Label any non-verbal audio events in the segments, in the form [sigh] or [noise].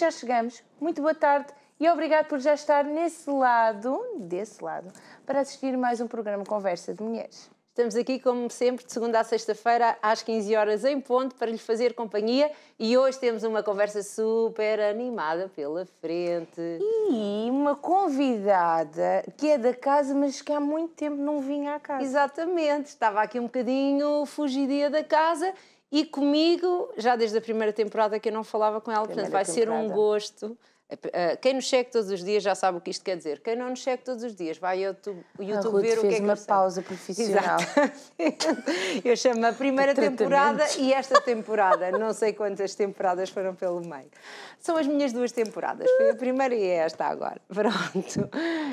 já chegamos. Muito boa tarde e obrigado por já estar nesse lado, desse lado, para assistir mais um programa Conversa de Mulheres. Estamos aqui, como sempre, de segunda a sexta-feira, às 15 horas em ponto, para lhe fazer companhia. E hoje temos uma conversa super animada pela frente. E uma convidada que é da casa, mas que há muito tempo não vinha à casa. Exatamente, estava aqui um bocadinho fugidia da casa e comigo, já desde a primeira temporada que eu não falava com ela, primeira portanto vai temporada. ser um gosto é eh, quem nos segue todos os dias já sabe o que isto quer dizer. Quem não nos segue todos os dias vai ao ah, YouTube, YouTube ver o que é que uma pausa profissional. Eu chamo a primeira temporada e esta temporada. Não sei quantas temporadas foram pelo meio. São as minhas duas temporadas. Foi a primeira e é esta agora. Pronto.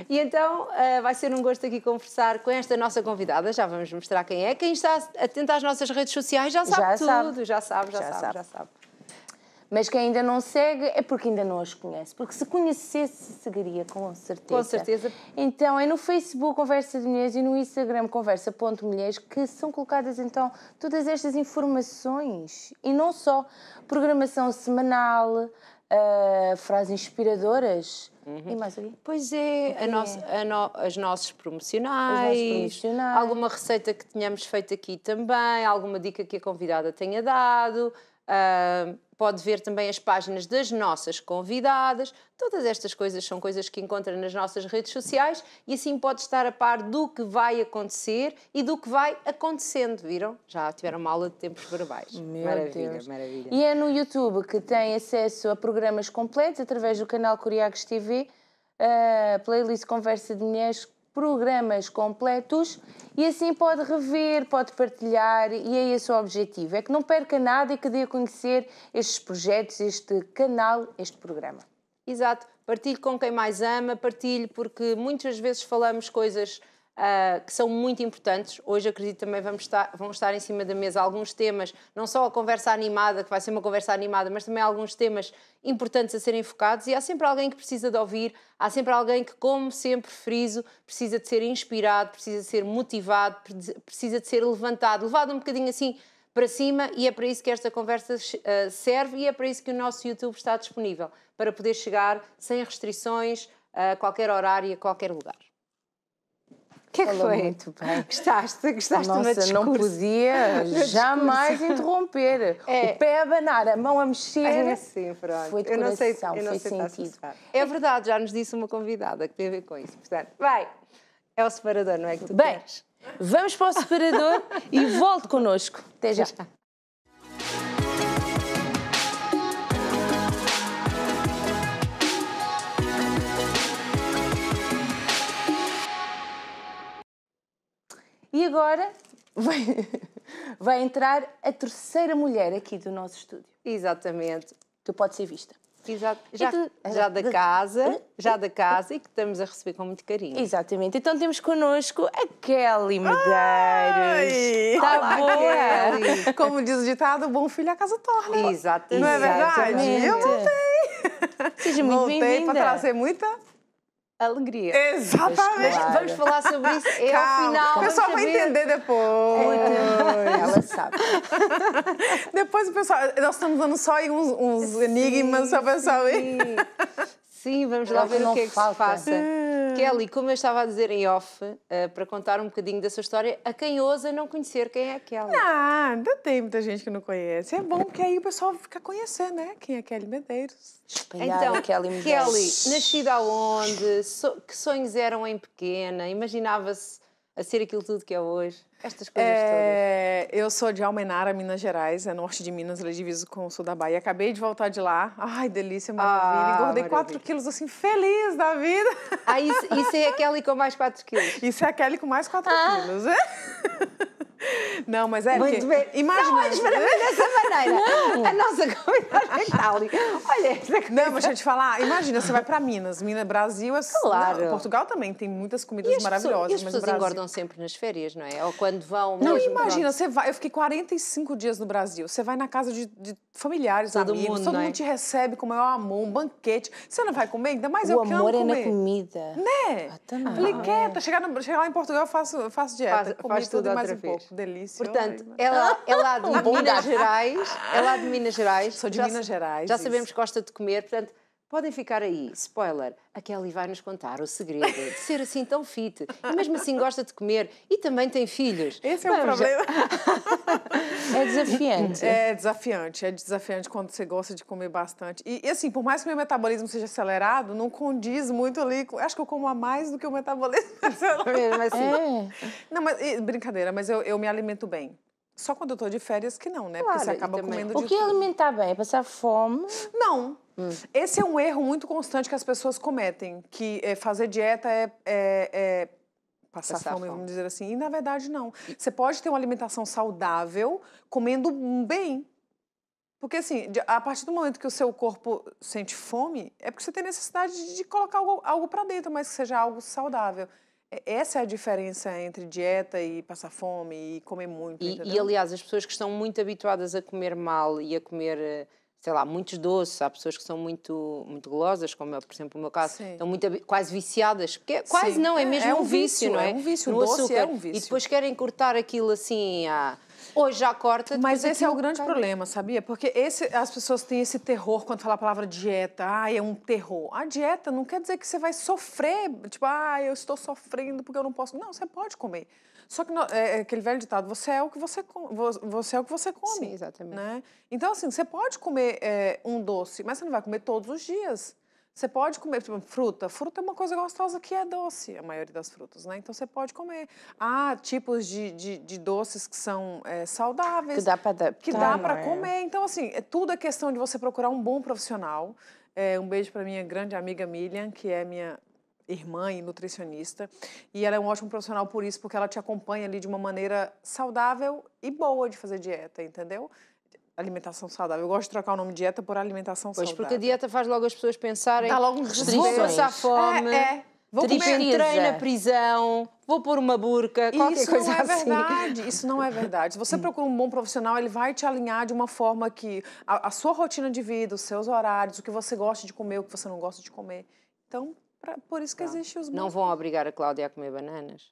E então eh, vai ser um gosto aqui conversar com esta nossa convidada. Já vamos mostrar quem é. Quem está atento às nossas redes sociais já sabe já tudo. Sabe. Já sabe, já, já sabe, sabe, já sabe. Mas quem ainda não segue é porque ainda não as conhece. Porque se conhecesse, seguiria, com certeza. Com certeza. Então, é no Facebook Conversa de Mulheres e no Instagram Conversa.mulheres que são colocadas então todas estas informações. E não só programação semanal, uh, frases inspiradoras. Uhum. E mais ali Pois é, a nossa, A no, as nossas promocionais, promocionais, alguma receita que tenhamos feito aqui também, alguma dica que a convidada tenha dado. Uh, pode ver também as páginas das nossas convidadas. Todas estas coisas são coisas que encontra nas nossas redes sociais e assim pode estar a par do que vai acontecer e do que vai acontecendo. Viram? Já tiveram uma aula de tempos verbais. Meu maravilha, Deus. maravilha. E é no YouTube que tem acesso a programas completos através do canal Curiagos TV, uh, ah, playlist Conversa de Mulheres programas completos e assim pode rever, pode partilhar e é esse o objetivo. É que não perca nada e que dê a conhecer estes projetos, este canal, este programa. Exato. Partilhe com quem mais ama, partilhe porque muitas vezes falamos coisas Uh, que são muito importantes. Hoje acredito também vamos estar, vão estar em cima da mesa alguns temas, não só a conversa animada, que vai ser uma conversa animada, mas também alguns temas importantes a serem focados. E há sempre alguém que precisa de ouvir, há sempre alguém que, como sempre friso, precisa de ser inspirado, precisa de ser motivado, precisa de ser levantado, levado um bocadinho assim para cima e é para isso que esta conversa eh, serve e é para isso que o nosso YouTube está disponível, para poder chegar sem restrições a qualquer horário e a qualquer lugar. O que é que Falou foi? Muito bem. Gostaste? Gostaste Nossa, do meu não podia [laughs] jamais interromper. É. O pé a banar a mão a mexer. Era assim, pronto. Foi de eu coração, sei, eu foi sentido. É verdade, já nos disse uma convidada que tem a ver com isso. Portanto, vai, é o separador, não é que tu Bem, queres? vamos para o separador e volte connosco. Até já. já. E agora vai, [laughs] vai entrar a terceira mulher aqui do nosso estúdio. Exatamente. Tu podes ser vista. Exato. Já, tu, já da casa, já da casa e que estamos a receber com muito carinho. Exatamente. Então temos connosco a Kelly Medeiros. Tá boa! Kelly. Como diz o ditado, bom filho à casa torna. Exatamente. Não é verdade? Exatamente. Eu voltei. Seja muito bem-vinda. Voltei para trazer muita alegria. Exatamente. Mas vamos falar sobre isso. É final. o pessoal vai entender depois. É, ela sabe. [laughs] depois o pessoal. Nós estamos dando só aí uns, uns sim, enigmas só para saber. Sim. sim, vamos lá ver o que é que se passa. Kelly, como eu estava a dizer em off, uh, para contar um bocadinho da sua história, a quem ousa não conhecer quem é a Kelly. Ah, ainda tem muita gente que não conhece. É bom que aí o pessoal fica a conhecer, né? Quem é Kelly Medeiros. Espalhar então, Kelly Medeiros. Kelly, nascida aonde? So que sonhos eram em pequena? Imaginava-se a ser aquilo tudo que é hoje? Estas coisas é, todas. Eu sou de Almenara, Minas Gerais, é norte de Minas, ela é divisa com o sul da Bahia. Acabei de voltar de lá. Ai, delícia, maravilha. Ah, Engordei maravilha. 4 quilos, assim, feliz da vida. Ah, isso, isso é Kelly com mais 4 quilos? Isso é Kelly com mais 4 ah. quilos, é? [laughs] Não, mas é. Muito bem. Imagina. Não olhes para mim dessa maneira. Não. A nossa comida é tal. Olha esta Não, mas deixa eu te falar. Imagina, você vai para Minas. Minas, Brasil. É... Claro. Não, Portugal também tem muitas comidas e maravilhosas. Pessoas, e as pessoas Brasil... engordam sempre nas férias, não é? Ou quando vão. Não, imagina. Você vai, eu fiquei 45 dias no Brasil. Você vai na casa de, de familiares, todo amigos. Mundo, todo é? mundo é? te recebe com o maior amor, um banquete. Você não vai comer? Ainda mais o eu quero comer. O amor é na comida. Né? Ah, não. Tá Falei, quieta. Chegar, no, chegar lá em Portugal eu faço, faço dieta. Faz, faz tudo, tudo mais um vez. pouco delícia. Portanto, ela é lá de Minas Gerais, é lá de Minas Gerais. Sou de já, Minas Gerais. Já isso. sabemos que gosta de comer, portanto, Podem ficar aí, spoiler, a Kelly vai nos contar o segredo de ser assim tão fit e mesmo assim gosta de comer e também tem filhos. Esse Vamos. é o problema. é desafiante. É desafiante, é desafiante quando você gosta de comer bastante. E, e, assim, por mais que meu metabolismo seja acelerado, não condiz muito ali. Acho que eu como a mais do que o metabolismo [laughs] acelerado. É. Assim, é. Não, mas brincadeira, mas eu, eu me alimento bem. Só quando eu tô de férias que não, né? Claro, Porque você acaba comendo de O que é tudo. alimentar bem? É passar fome? Não. Hum. Esse é um erro muito constante que as pessoas cometem. Que é, fazer dieta é, é, é passar, passar fome, fome, vamos dizer assim. E na verdade, não. Você pode ter uma alimentação saudável comendo bem. Porque, assim, a partir do momento que o seu corpo sente fome, é porque você tem necessidade de colocar algo, algo para dentro, mas que seja algo saudável. Essa é a diferença entre dieta e passar fome e comer muito. E, e, aliás, as pessoas que estão muito habituadas a comer mal e a comer, sei lá, muitos doces, há pessoas que são muito, muito golosas, como eu, por exemplo o meu caso, Sim. estão muito, quase viciadas. porque é, quase Sim. não, é, é mesmo é, é um, um vício, vício, não é? É um vício, no doce é açúcar. é um vício. E depois querem cortar aquilo assim a. Ah, Hoje já corta. Mas esse é o grande cara. problema, sabia? Porque esse, as pessoas têm esse terror quando falam a palavra dieta. Ah, é um terror. A dieta não quer dizer que você vai sofrer. Tipo, ah, eu estou sofrendo porque eu não posso. Não, você pode comer. Só que é, é, aquele velho ditado, você é o que você, você é o que você come. Sim, exatamente. Né? Então, assim, você pode comer é, um doce, mas você não vai comer todos os dias. Você pode comer, tipo, fruta. Fruta é uma coisa gostosa que é doce, a maioria das frutas, né? Então você pode comer. Há tipos de, de, de doces que são é, saudáveis. Que dá para Que dá para é? comer. Então, assim, é, tudo é questão de você procurar um bom profissional. É, um beijo para minha grande amiga Milian, que é minha irmã e nutricionista. E ela é um ótimo profissional por isso, porque ela te acompanha ali de uma maneira saudável e boa de fazer dieta, entendeu? alimentação saudável. Eu gosto de trocar o nome dieta por alimentação pois, saudável. Pois, porque a dieta faz logo as pessoas pensarem... Dá logo restrições. Vou passar fome. É, é. Vou comer, entrei na prisão, vou pôr uma burca, qualquer isso coisa não é assim. verdade, isso não é verdade. Se você [laughs] procura um bom profissional, ele vai te alinhar de uma forma que a, a sua rotina de vida, os seus horários, o que você gosta de comer, o que você não gosta de comer. Então, por isso que existem os bons. Não vão obrigar a Cláudia a comer bananas?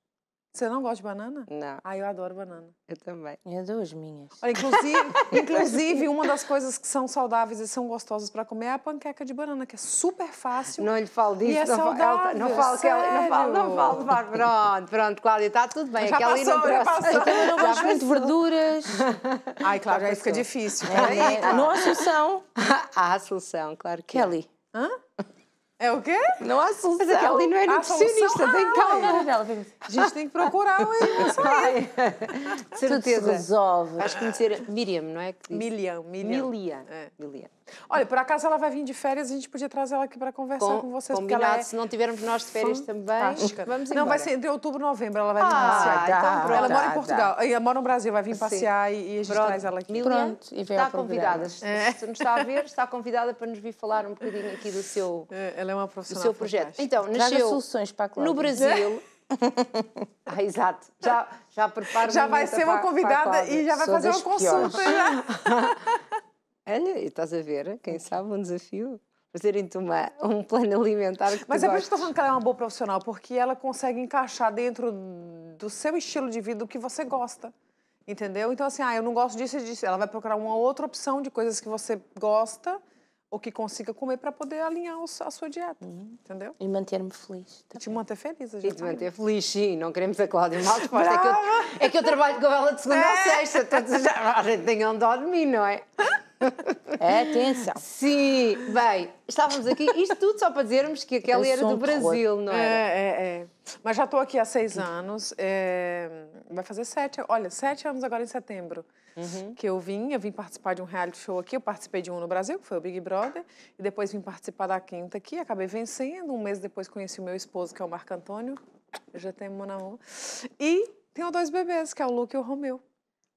Você não gosta de banana? Não. Ah, eu adoro banana. Eu também. Eu dou as minhas. Olha, inclusive, [laughs] inclusive, uma das coisas que são saudáveis e são gostosas para comer é a panqueca de banana, que é super fácil. Não lhe falo disso. E é não tá- saudável. Não, não falo que ela, não falo, não falo, falo. Pronto, pronto, Cláudia, está tudo bem. Já Aquela passou, não passou. Então eu não gosto muito de verduras. [laughs] Ai, claro, já aí fica difícil. É, é, não há solução. Há [laughs] solução, claro que Kelly. É. Hã? É o quê? Não há solução. Mas aquela ali não é nutricionista, tem calma. A gente tem que procurar uma é De certeza. resolve. Vais conhecer Miriam, não é? Milian. Milian. Milian. É. Milian. Olha, por acaso ela vai vir de férias, a gente podia trazer ela aqui para conversar com, com vocês. Combinado, ela é se não tivermos nós de férias também, fantástica. vamos embora. Não, vai ser de outubro, novembro, ela vai vir ah, passear. Tá, então, ela mora em Portugal, eh, ela mora no Brasil, vai vir passear e a gente pronto. traz ela aqui. Milian, pronto, e vem está convidada. É. Se nos está a ver, está convidada para nos vir falar um bocadinho aqui do seu, é, ela é uma profissional do seu projeto. Então, nasceu soluções para a no Brasil... [laughs] ah, exato. Já, já preparo Já vai ser uma convidada e já vai fazer uma consulta. [laughs] Olha, e estás a ver, quem sabe um desafio? Fazerem-te um plano alimentar que Mas é por isso que eu falando que ela é uma boa profissional, porque ela consegue encaixar dentro do seu estilo de vida o que você gosta. Entendeu? Então, assim, ah, eu não gosto disso e disso. Ela vai procurar uma outra opção de coisas que você gosta ou que consiga comer para poder alinhar a sua dieta, uhum. entendeu? E manter-me feliz. Também. E te manter feliz. A gente e te manter feliz, sim. Não queremos a Cláudia mal disposta. [laughs] É que, eu, é que eu trabalho com ela de segunda é. a sexta. Todos já, a gente tem um de mim, não é? [laughs] É, atenção. Sim, bem, estávamos aqui, isto tudo só para dizermos que aquela era do Brasil, não era? É, é, é. Mas já estou aqui há seis anos, é... vai fazer sete, olha, sete anos agora em setembro. Uhum. Que eu vim, eu vim participar de um reality show aqui, eu participei de um no Brasil, que foi o Big Brother, e depois vim participar da quinta aqui, acabei vencendo, um mês depois conheci o meu esposo, que é o Marco Antônio, já tem na amour, e tenho dois bebês, que é o Luke e o Romeu.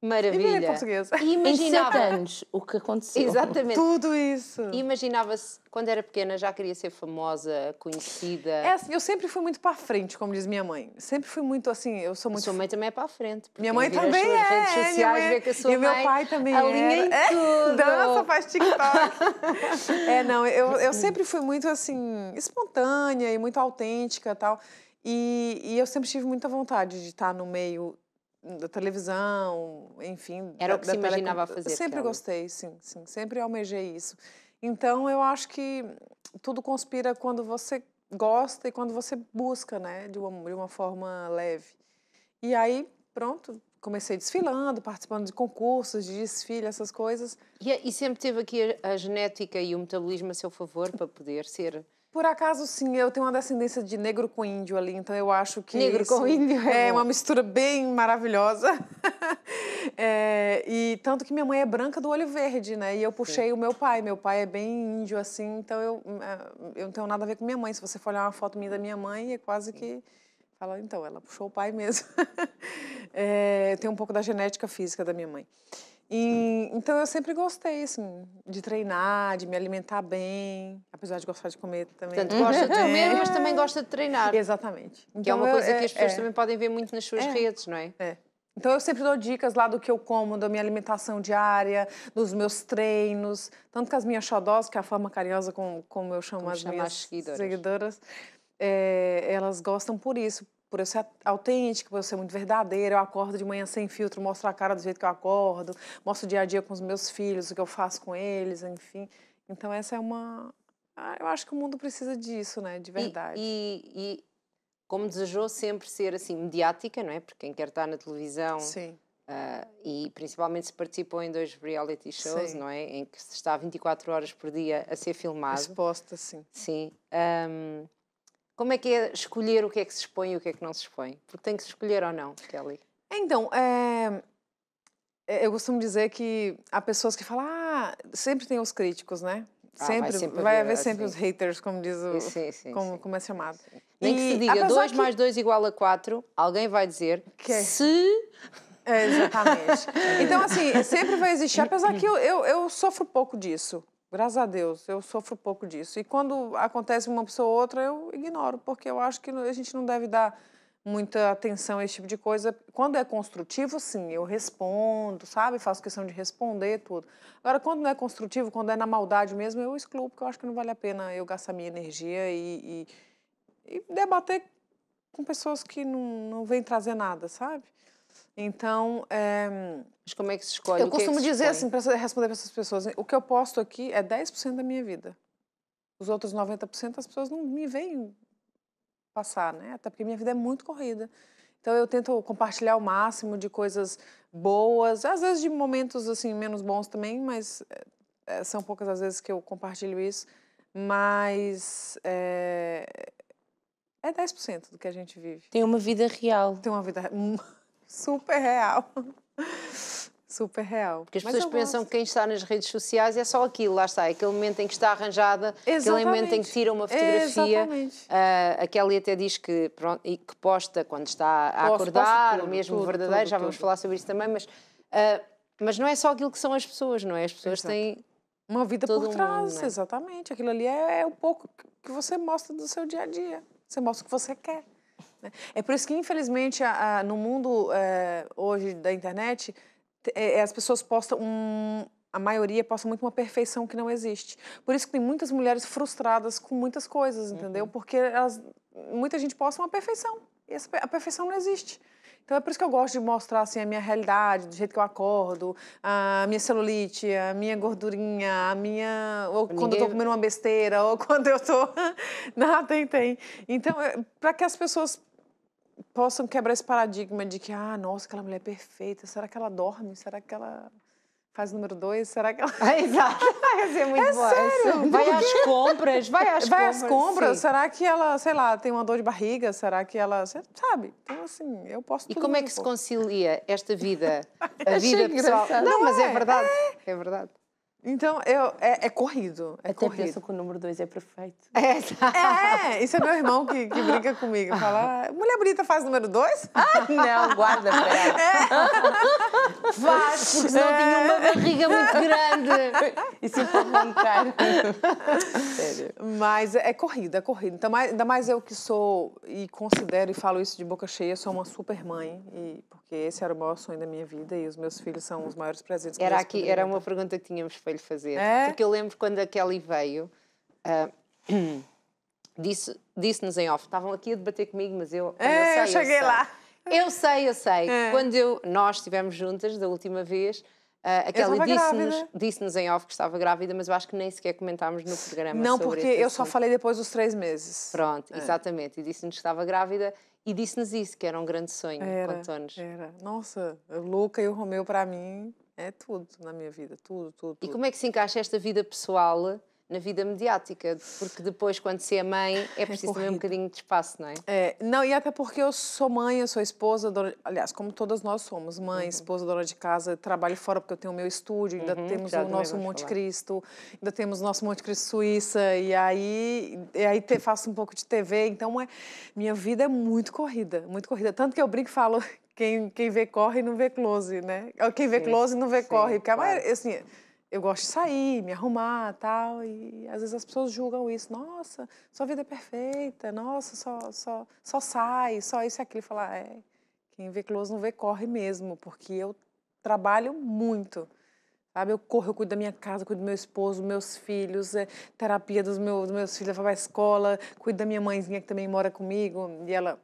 Maravilha. É em Imaginava. Em sete anos, o que aconteceu. Exatamente. Tudo isso. Imaginava-se, quando era pequena, já queria ser famosa, conhecida. É assim, eu sempre fui muito para frente, como diz minha mãe. Sempre fui muito assim, eu sou muito... A sua mãe também é para frente. Minha mãe também é. redes sociais, mãe... que a sua e mãe... E meu pai também alinha era. em é, tudo. dança, faz TikTok. [laughs] é, não, eu, eu sempre fui muito assim, espontânea e muito autêntica tal. E, e eu sempre tive muita vontade de estar no meio da televisão, enfim. Era da, o que se imaginava fazer. Sempre aquela. gostei, sim, sim, sempre almejei isso. Então eu acho que tudo conspira quando você gosta e quando você busca, né, de uma, de uma forma leve. E aí, pronto, comecei desfilando, participando de concursos, de desfile, essas coisas. E, e sempre teve aqui a, a, genética e o metabolismo a seu favor para poder ser por acaso, sim, eu tenho uma descendência de negro com índio ali, então eu acho que. Negro com índio? É, é uma mistura bem maravilhosa. [laughs] é, e tanto que minha mãe é branca do olho verde, né? E eu puxei sim. o meu pai. Meu pai é bem índio, assim, então eu, hum, é, eu não tenho nada a ver com minha mãe. Se você for olhar uma foto minha da minha mãe, é quase que. Fala, então, ela puxou o pai mesmo. [laughs] é, tem um pouco da genética física da minha mãe. E, então eu sempre gostei, assim, de treinar, de me alimentar bem, apesar de gostar de comer também. Tanto gosta de [laughs] é. comer, mas também gosta de treinar. Exatamente. Então, que é então, uma coisa é, que as pessoas é, também podem ver muito nas suas é, redes, não é? É. Então eu sempre dou dicas lá do que eu como, da minha alimentação diária, dos meus treinos, tanto com as minhas xodós, que é a forma carinhosa como, como eu chamo como as minhas seguidoras, é, elas gostam por isso, por eu ser autêntica, por eu ser muito verdadeira, eu acordo de manhã sem filtro, mostro a cara do jeito que eu acordo, mostro o dia a dia com os meus filhos, o que eu faço com eles, enfim. Então essa é uma, ah, eu acho que o mundo precisa disso, né, de verdade. E, e, e como desejou sempre ser assim mediática, não é? Porque quem quer estar na televisão. Sim. Uh, e principalmente se participou em dois reality shows, sim. não é? Em que se está 24 horas por dia a ser filmado. Exposta, sim. Sim. Um, como é que é escolher o que é que se expõe e o que é que não se expõe? Porque tem que se escolher ou não, Kelly. Então, é... eu costumo dizer que há pessoas que falam, ah, sempre tem os críticos, né? Ah, sempre, vai, sempre vai haver assim. sempre os haters, como diz o, sim, sim, como, sim. como é chamado. Nem que se diga 2 que... mais 2 igual a 4, alguém vai dizer que... É. se... exatamente. [laughs] então, assim, sempre vai existir, apesar que eu, eu, eu sofro pouco disso. Graças a Deus, eu sofro pouco disso. E quando acontece uma pessoa ou outra, eu ignoro, porque eu acho que a gente não deve dar muita atenção a esse tipo de coisa. Quando é construtivo, sim, eu respondo, sabe? Faço questão de responder tudo. Agora, quando não é construtivo, quando é na maldade mesmo, eu excluo, porque eu acho que não vale a pena eu gastar minha energia e, e, e debater com pessoas que não, não vêm trazer nada, sabe? Então, é... Mas como é que se escolhe? Eu é costumo é dizer assim, para responder para essas pessoas, o que eu posto aqui é 10% da minha vida. Os outros 90% as pessoas não me veem passar, né? Até porque minha vida é muito corrida. Então eu tento compartilhar o máximo de coisas boas, às vezes de momentos assim menos bons também, mas é, são poucas as vezes que eu compartilho isso. Mas é, é 10% do que a gente vive. Tem uma vida real. Tem uma vida hum, super real. [laughs] super real. Porque as Mas pessoas pensam que quem está nas redes sociais é só aquilo, lá está, é aquele momento em que está arranjada, Exatamente. aquele momento em que tira uma fotografia. Uh, a Kelly até diz que, pronto, e que posta quando está a posso, acordar, posso tudo, mesmo tudo, verdadeiro, tudo, já vamos falar sobre isso também, mas, uh, mas não é só aquilo que são as pessoas, não é? As pessoas Exato. têm uma vida Todo por trás, mundo, é? exatamente. Aquilo ali é, é o pouco que você mostra do seu dia a dia. Você mostra o que você quer. Né? É por isso que, infelizmente, a, a, no mundo é, hoje da internet, é, é, as pessoas postam um, a maioria posta muito uma perfeição que não existe. Por isso que tem muitas mulheres frustradas com muitas coisas, entendeu? Uhum. Porque elas, muita gente posta uma perfeição. E essa, a perfeição não existe. Então é por isso que eu gosto de mostrar assim, a minha realidade, do jeito que eu acordo, a minha celulite, a minha gordurinha, a minha. Ou quando eu tô comendo uma besteira, [laughs] ou quando eu tô. Nada, tem, tem. Então, é, para que as pessoas possam quebrar esse paradigma de que, ah, nossa, aquela mulher é perfeita, será que ela dorme? Será que ela faz número dois? Será que ela. [laughs] É, exato. Vai ser muito [laughs] é boa. É sério? Vai às compras, vai às vai compras. Vai às compras. Sim. Será que ela, sei lá, tem uma dor de barriga? Será que ela. Sabe? Então, assim, eu posso. E como é que pouco. se concilia esta vida? [laughs] A vida pessoal. Não, não, mas é, é verdade. É, é verdade. Então, eu, é, é corrido. É Até corrido. penso que o número dois é perfeito. É, [laughs] é isso é meu irmão que, que brinca comigo. [laughs] Fala, ah, mulher bonita faz número dois? Ah, [laughs] não, guarda pra ela. É. Faz, porque senão é. tinha uma barriga muito grande. E se for montar. Sério. Mas é corrido, é corrido. Então, mais, ainda mais eu que sou, e considero e falo isso de boca cheia, sou uma super mãe. E, porque esse era o maior sonho da minha vida e os meus filhos são os maiores presentes que eu Era uma pergunta que tínhamos feito fazer. É? Porque eu lembro quando a Kelly veio, uh, [clears throat] disse-nos disse em off: estavam aqui a debater comigo, mas eu. É, eu, sei, eu cheguei eu lá. Eu sei, eu sei. É. Quando eu, nós estivemos juntas da última vez, Uh, a Kelly disse-nos disse em off que estava grávida, mas eu acho que nem sequer comentámos no programa. Não, porque eu assunto. só falei depois dos três meses. Pronto, é. exatamente. E disse-nos que estava grávida e disse-nos isso, que era um grande sonho, era, Era. Nossa, o Luca e o Romeu, para mim, é tudo na minha vida, tudo, tudo, tudo. E como é que se encaixa esta vida pessoal na vida mediática? Porque depois, quando se é mãe, é, é preciso ter também um bocadinho de espaço, não é? é? Não, e até porque eu sou mãe, eu sou esposa, dona, aliás, como todas nós somos, mãe, uhum. esposa, dona de casa, trabalho fora porque eu tenho o meu estúdio, ainda uhum, temos o nosso Monte falar. Cristo, ainda temos o nosso Monte Cristo Suíça, e aí, e aí te, faço um pouco de TV, então é, minha vida é muito corrida, muito corrida. Tanto que eu brinco e falo quem, quem vê corre não vê close, né? Quem vê sim, close não vê sim, corre. Porque a maioria, assim, eu gosto de sair, me arrumar tal. E às vezes as pessoas julgam isso. Nossa, sua vida é perfeita. Nossa, só, só, só sai, só isso e aquilo. Falar, é, quem vê close não vê corre mesmo, porque eu trabalho muito. Sabe? Eu corro, eu cuido da minha casa, cuido do meu esposo, meus filhos, é, terapia dos, dos meus filhos, eu para a escola, cuido da minha mãezinha que também mora comigo. E ela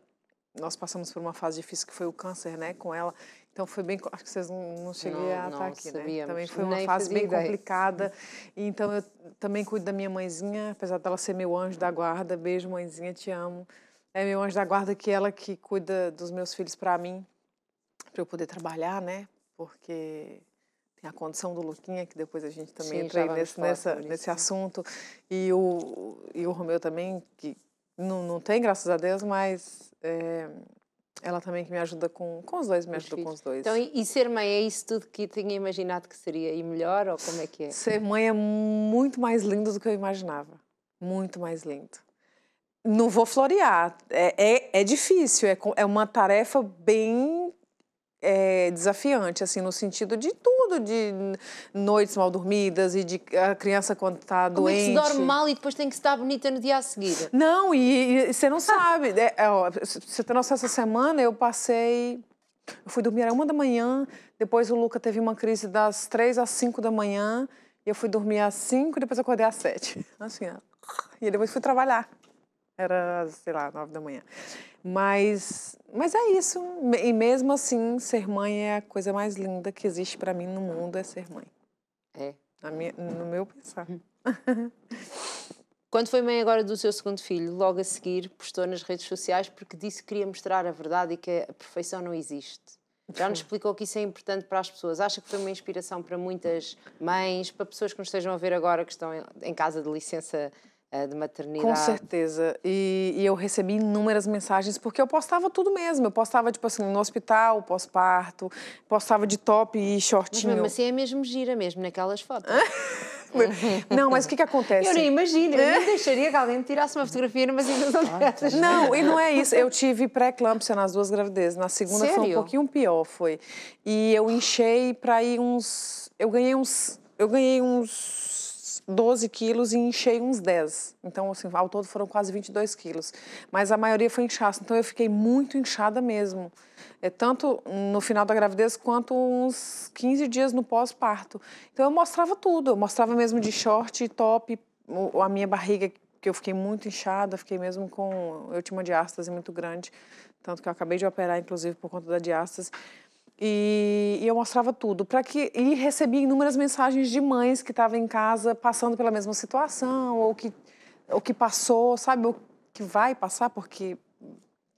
nós passamos por uma fase difícil que foi o câncer, né, com ela. Então foi bem, acho que vocês não, não cheguei não, a tá não, estar aqui, né? sabíamos. né? Também foi uma Nem fase bem ideia. complicada. [laughs] então eu também cuido da minha mãezinha, apesar dela ser meu anjo da guarda. Beijo, mãezinha, te amo. É meu anjo da guarda que é ela que cuida dos meus filhos para mim, para eu poder trabalhar, né? Porque tem a condição do Luquinha, que depois a gente também Sim, entra nesse, nessa, nesse assunto, e o, e o Romeu também, que não, não tem, graças a Deus, mas é, ela também que me ajuda com, com os dois, me ajuda com os dois. Então, e, e, ser mãe é isso tudo que tinha imaginado que seria? E melhor, ou como é que é? Ser mãe é muito mais lindo do que eu imaginava. Muito mais lindo. Não vou florear. É, é, é difícil, é, é uma tarefa bem é, desafiante, assim, no sentido de tudo, de noites mal dormidas e de a criança quando está doente. Como é que se dorme mal e depois tem que estar bonita no dia a seguir? Não, e, você não sabe. É, é, ó, você tem tá nossa essa semana eu passei... Eu fui dormir, a uma da manhã, depois o Luca teve uma crise das três às cinco da manhã, e eu fui dormir às cinco, depois acordei às sete. Assim, ó. E depois fui trabalhar. Era, sei lá, nove da manhã. Mas, mas é isso. E mesmo assim, ser mãe é a coisa mais linda que existe para mim no mundo é ser mãe. É. Minha, no meu pensar. Hum. [laughs] Quando foi mãe agora do seu segundo filho, logo a seguir postou nas redes sociais porque disse que queria mostrar a verdade e que a perfeição não existe. Já nos uhum. explicou que isso é importante para as pessoas. Acha que foi uma inspiração para muitas mães, para pessoas que nos estejam a ver agora que estão em casa de licença eh, de maternidade. Com certeza. E, e, eu recebi inúmeras mensagens, porque eu postava tudo mesmo. Eu postava, tipo assim, no hospital, pós-parto, postava de top e shortinho. Mas assim é mesmo gira, mesmo naquelas fotos. [laughs] não, mas o que que acontece? Eu nem imagino, eu nem [laughs] deixaria que alguém me tirasse uma fotografia numa situação dessas. Não, e não é isso. Eu tive pré-eclâmpsia nas duas gravidezes. Na segunda Sério? foi um pouquinho pior, foi. E eu enchei para ir uns... Eu ganhei uns... Eu ganhei uns 12 quilos e enchei uns 10. Então, assim, ao todo foram quase 22 quilos. Mas a maioria foi inchaço, então eu fiquei muito inchada mesmo. É, tanto no final da gravidez quanto uns 15 dias no pós-parto. Então, eu mostrava tudo. Eu mostrava mesmo de short, top, a minha barriga, que eu fiquei muito inchada, fiquei mesmo com... Eu tinha uma diástase muito grande, tanto que eu acabei de operar, inclusive, por conta da diástase. E, e eu mostrava tudo para que e recebi inúmeras mensagens de mães que estavam em casa passando pela mesma situação ou que o que passou, sabe, o que vai passar porque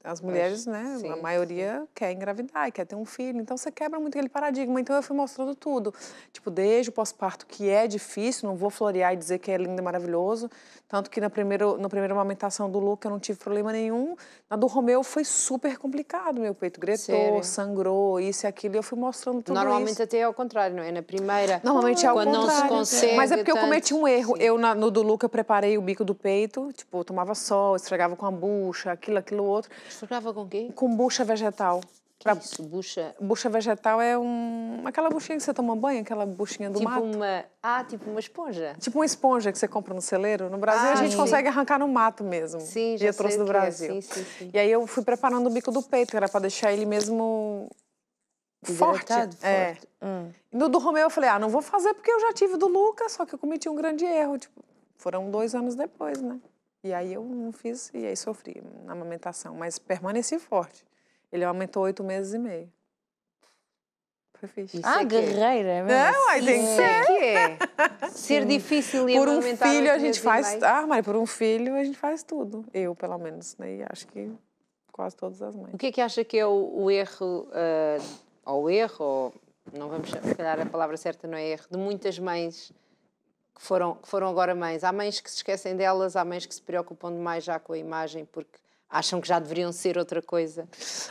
as mulheres, né? Sim, a maioria sim. quer engravidar, quer ter um filho. Então você quebra muito aquele paradigma. Então eu fui mostrando tudo. Tipo, desde o pós-parto, que é difícil, não vou florear e dizer que é lindo e maravilhoso. Tanto que na primeira, na primeira amamentação do Luca eu não tive problema nenhum. Na do Romeu foi super complicado. Meu peito gretou, Sério? sangrou, isso e aquilo. E eu fui mostrando tudo Normalmente isso. até é ao contrário, não é? Na primeira. Normalmente é ao quando contrário. Não se consegue, Mas é porque tanto... eu cometi um erro. Sim. Eu, na, no do Luca, eu preparei o bico do peito. Tipo, eu tomava sol, estragava com a bucha, aquilo, aquilo outro. Misturava com quê? Com bucha vegetal. Que pra... isso, bucha? Bucha vegetal é um... aquela buchinha que você toma banho, aquela buchinha do tipo mato. Uma... Ah, tipo uma esponja? Tipo uma esponja que você compra no celeiro. No Brasil ah, a gente sim. consegue arrancar no mato mesmo. Sim, já E eu trouxe do é, Brasil. É. Sim, sim, sim. E aí eu fui preparando o bico do peito, que era para deixar ele mesmo forte. É. forte. É. Hum. No do Romeu eu falei, ah, não vou fazer porque eu já tive do Lucas, só que eu cometi um grande erro. Tipo, foram dois anos depois, né? E aí eu não fiz e aí sofri na amamentação, mas permaneci forte. Ele aumentou oito meses e meio. Foi fixe. ah, é guerreira, é mesmo? Não, aí tem que é ser. Ser difícil e Por um filho a gente faz... Ah, Mari, por um filho a gente faz tudo. Eu, pelo menos, né? E acho que quase todas as mães. O que é que acha que é o, o erro, uh, ou erro, ou não vamos, se calhar a palavra certa não é erro, de muitas mães que foram, que foram agora mães. Há mães que se esquecem delas, há mães que se preocupam demais já com a imagem porque acham que já deveriam ser outra coisa.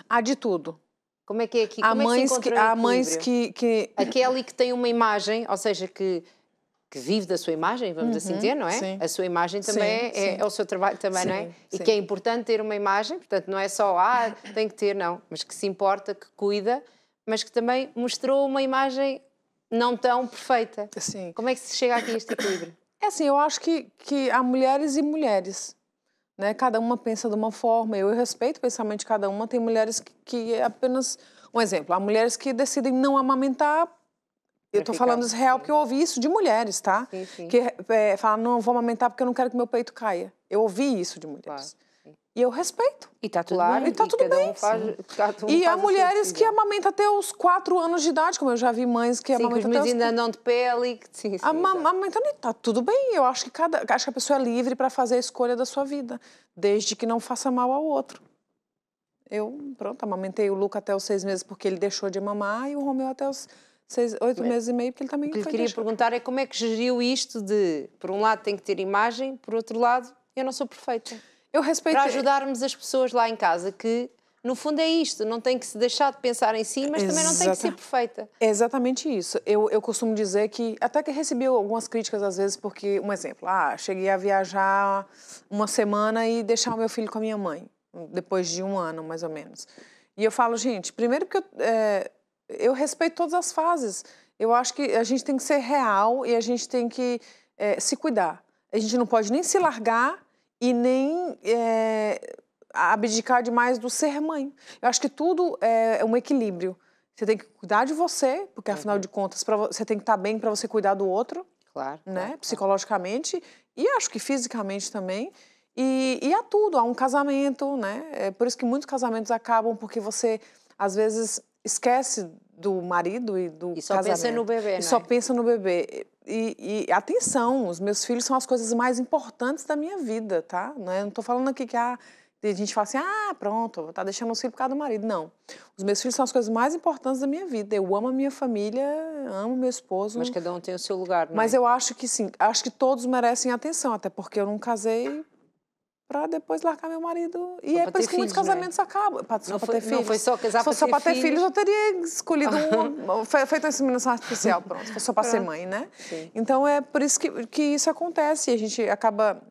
Há de tudo. Como é que é aqui? Há Como mães, é que, que há mães que, que. Aquela que tem uma imagem, ou seja, que, que vive da sua imagem, vamos uhum, assim dizer, não é? Sim. A sua imagem também sim, é, sim. é, o seu trabalho também, não é? E que é importante ter uma imagem, portanto, não é só, ah, tem que ter, não, mas que se importa, que cuida, mas que também mostrou uma imagem não tão perfeita. Sim. Como é que se chega aqui a este equilíbrio? É assim, eu acho que, que há mulheres e mulheres. Né? Cada uma pensa de uma forma, eu respeito o pensamento de cada uma. Tem mulheres que, que é apenas. Um exemplo, há mulheres que decidem não amamentar. Eu estou falando isso real porque eu ouvi isso de mulheres, tá? Sim, sim. Que é, é falam, não vou amamentar porque eu não quero que meu peito caia. Eu ouvi isso de mulheres. Claro. E eu respeito. E tá tudo claro, bem. E tá tudo bem. Um faz, um e há mulheres que amamentam tá até os 4 anos de idade, como eu já vi mães que amamentam. Que os tá meus ainda não de pele. Sim, sim, amamentando, e tá, tá tudo bem. Eu acho que, cada, acho que a pessoa é livre para fazer a escolha da sua vida, desde que não faça mal ao outro. Eu, pronto, amamentei o Luca até os seis meses porque ele deixou de mamar e o Romeu até os seis, oito meses e meio, porque ele também o que lhe queria deixar. perguntar é como é que geriu isto de, por um lado, tem que ter imagem, por outro lado, eu não sou perfeita. Eu respeito... Para ajudarmos as pessoas lá em casa que no fundo é isto, não tem que se deixar de pensar em si, mas também Exata... não tem que ser perfeita. É exatamente isso. Eu, eu costumo dizer que, até que recebi algumas críticas às vezes, porque, um exemplo, ah, cheguei a viajar uma semana e deixar o meu filho com a minha mãe, depois de um ano, mais ou menos. E eu falo, gente, primeiro porque eu, é, eu respeito todas as fases. Eu acho que a gente tem que ser real e a gente tem que é, se cuidar. A gente não pode nem se largar e nem é, abdicar demais do ser mãe. Eu acho que tudo é, é um equilíbrio. Você tem que cuidar de você, porque afinal uhum. de contas pra, você tem que estar tá bem para você cuidar do outro. Claro. Né? Claro, Psicologicamente claro. e acho que fisicamente também. E, e há tudo, há um casamento, né? É por isso que muitos casamentos acabam, porque você às vezes esquece do marido e do e só casamento. Né? pensa no bebê, né? E só pensa no bebê. E, e, atenção, os meus filhos são as coisas mais importantes da minha vida, tá? Não estou é, falando aqui que a, ah, a gente fala assim, ah, pronto, tá deixando os filhos por causa do marido. Não. Os meus filhos são as coisas mais importantes da minha vida. Eu amo a minha família, amo meu esposo. Mas cada um tem o seu lugar, né? Mas é? eu acho que sim, acho que todos merecem atenção, até porque eu não casei para depois largar meu marido. E só é por isso que muitos né? casamentos né? acabam. Pra, só para ter filhos. Não foi só casar Se só para ter filhos, eu teria escolhido uma, [laughs] feito uma inseminação artificial, pronto. Foi só para é. ser mãe, né? Sim. Então é por isso que, que isso acontece. E a gente acaba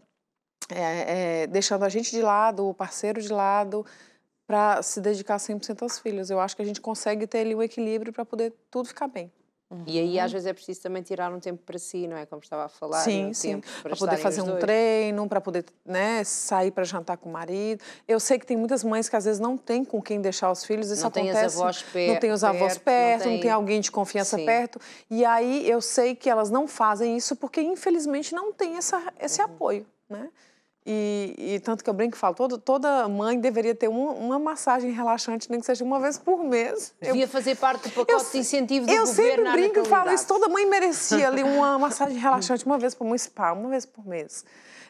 é, é, deixando a gente de lado, o parceiro de lado, para se dedicar 100% aos filhos. Eu acho que a gente consegue ter ali um equilíbrio para poder tudo ficar bem. Uhum. E aí às uhum. vezes é preciso também tirar um tempo para si, não é? Como estava a falar, sim, um sim. para, poder fazer um dois. treino, para poder né, sair para jantar com o marido. Eu sei que tem muitas mães que às vezes não têm com quem deixar os filhos, isso não acontece. Tem as avós per... Não tem os avós perto, perto não, tem... não, tem... alguém de confiança sim. perto. E aí eu sei que elas não fazem isso porque infelizmente não tem essa, esse uhum. apoio, né? E, e, tanto que eu brinco e falo, todo, toda mãe deveria ter um, uma massagem relaxante, nem que seja uma vez por mês. Devia eu, fazer parte do pacote eu, de incentivo do eu governo Eu sempre brinco e falo isso, toda mãe merecia ali uma [laughs] massagem relaxante uma vez por mês uma vez por mês.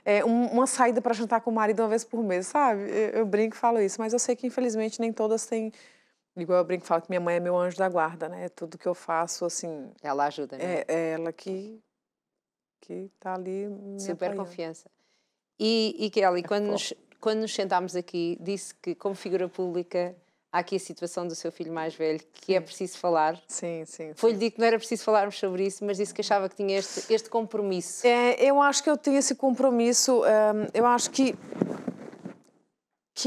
É, um, uma saída para jantar com o marido uma vez por mês, sabe? Eu, eu brinco e falo isso, mas eu sei que infelizmente nem todas têm... Igual eu brinco e falo que minha mãe é meu anjo da guarda, né? Tudo que eu faço, assim... Ela ajuda, né? É, é ela que, que tá ali... Super apoiando. confiança. E, e Kelly, é quando, nos, quando nos, sentámos aqui, disse que, como figura pública, há aqui a situação do seu filho mais velho, que é sim. é preciso falar. Sim, sim. Foi-lhe dito que não era preciso falarmos sobre isso, mas disse que achava que tinha este, este compromisso. É, eu acho que eu tenho esse compromisso. Hum, eu acho que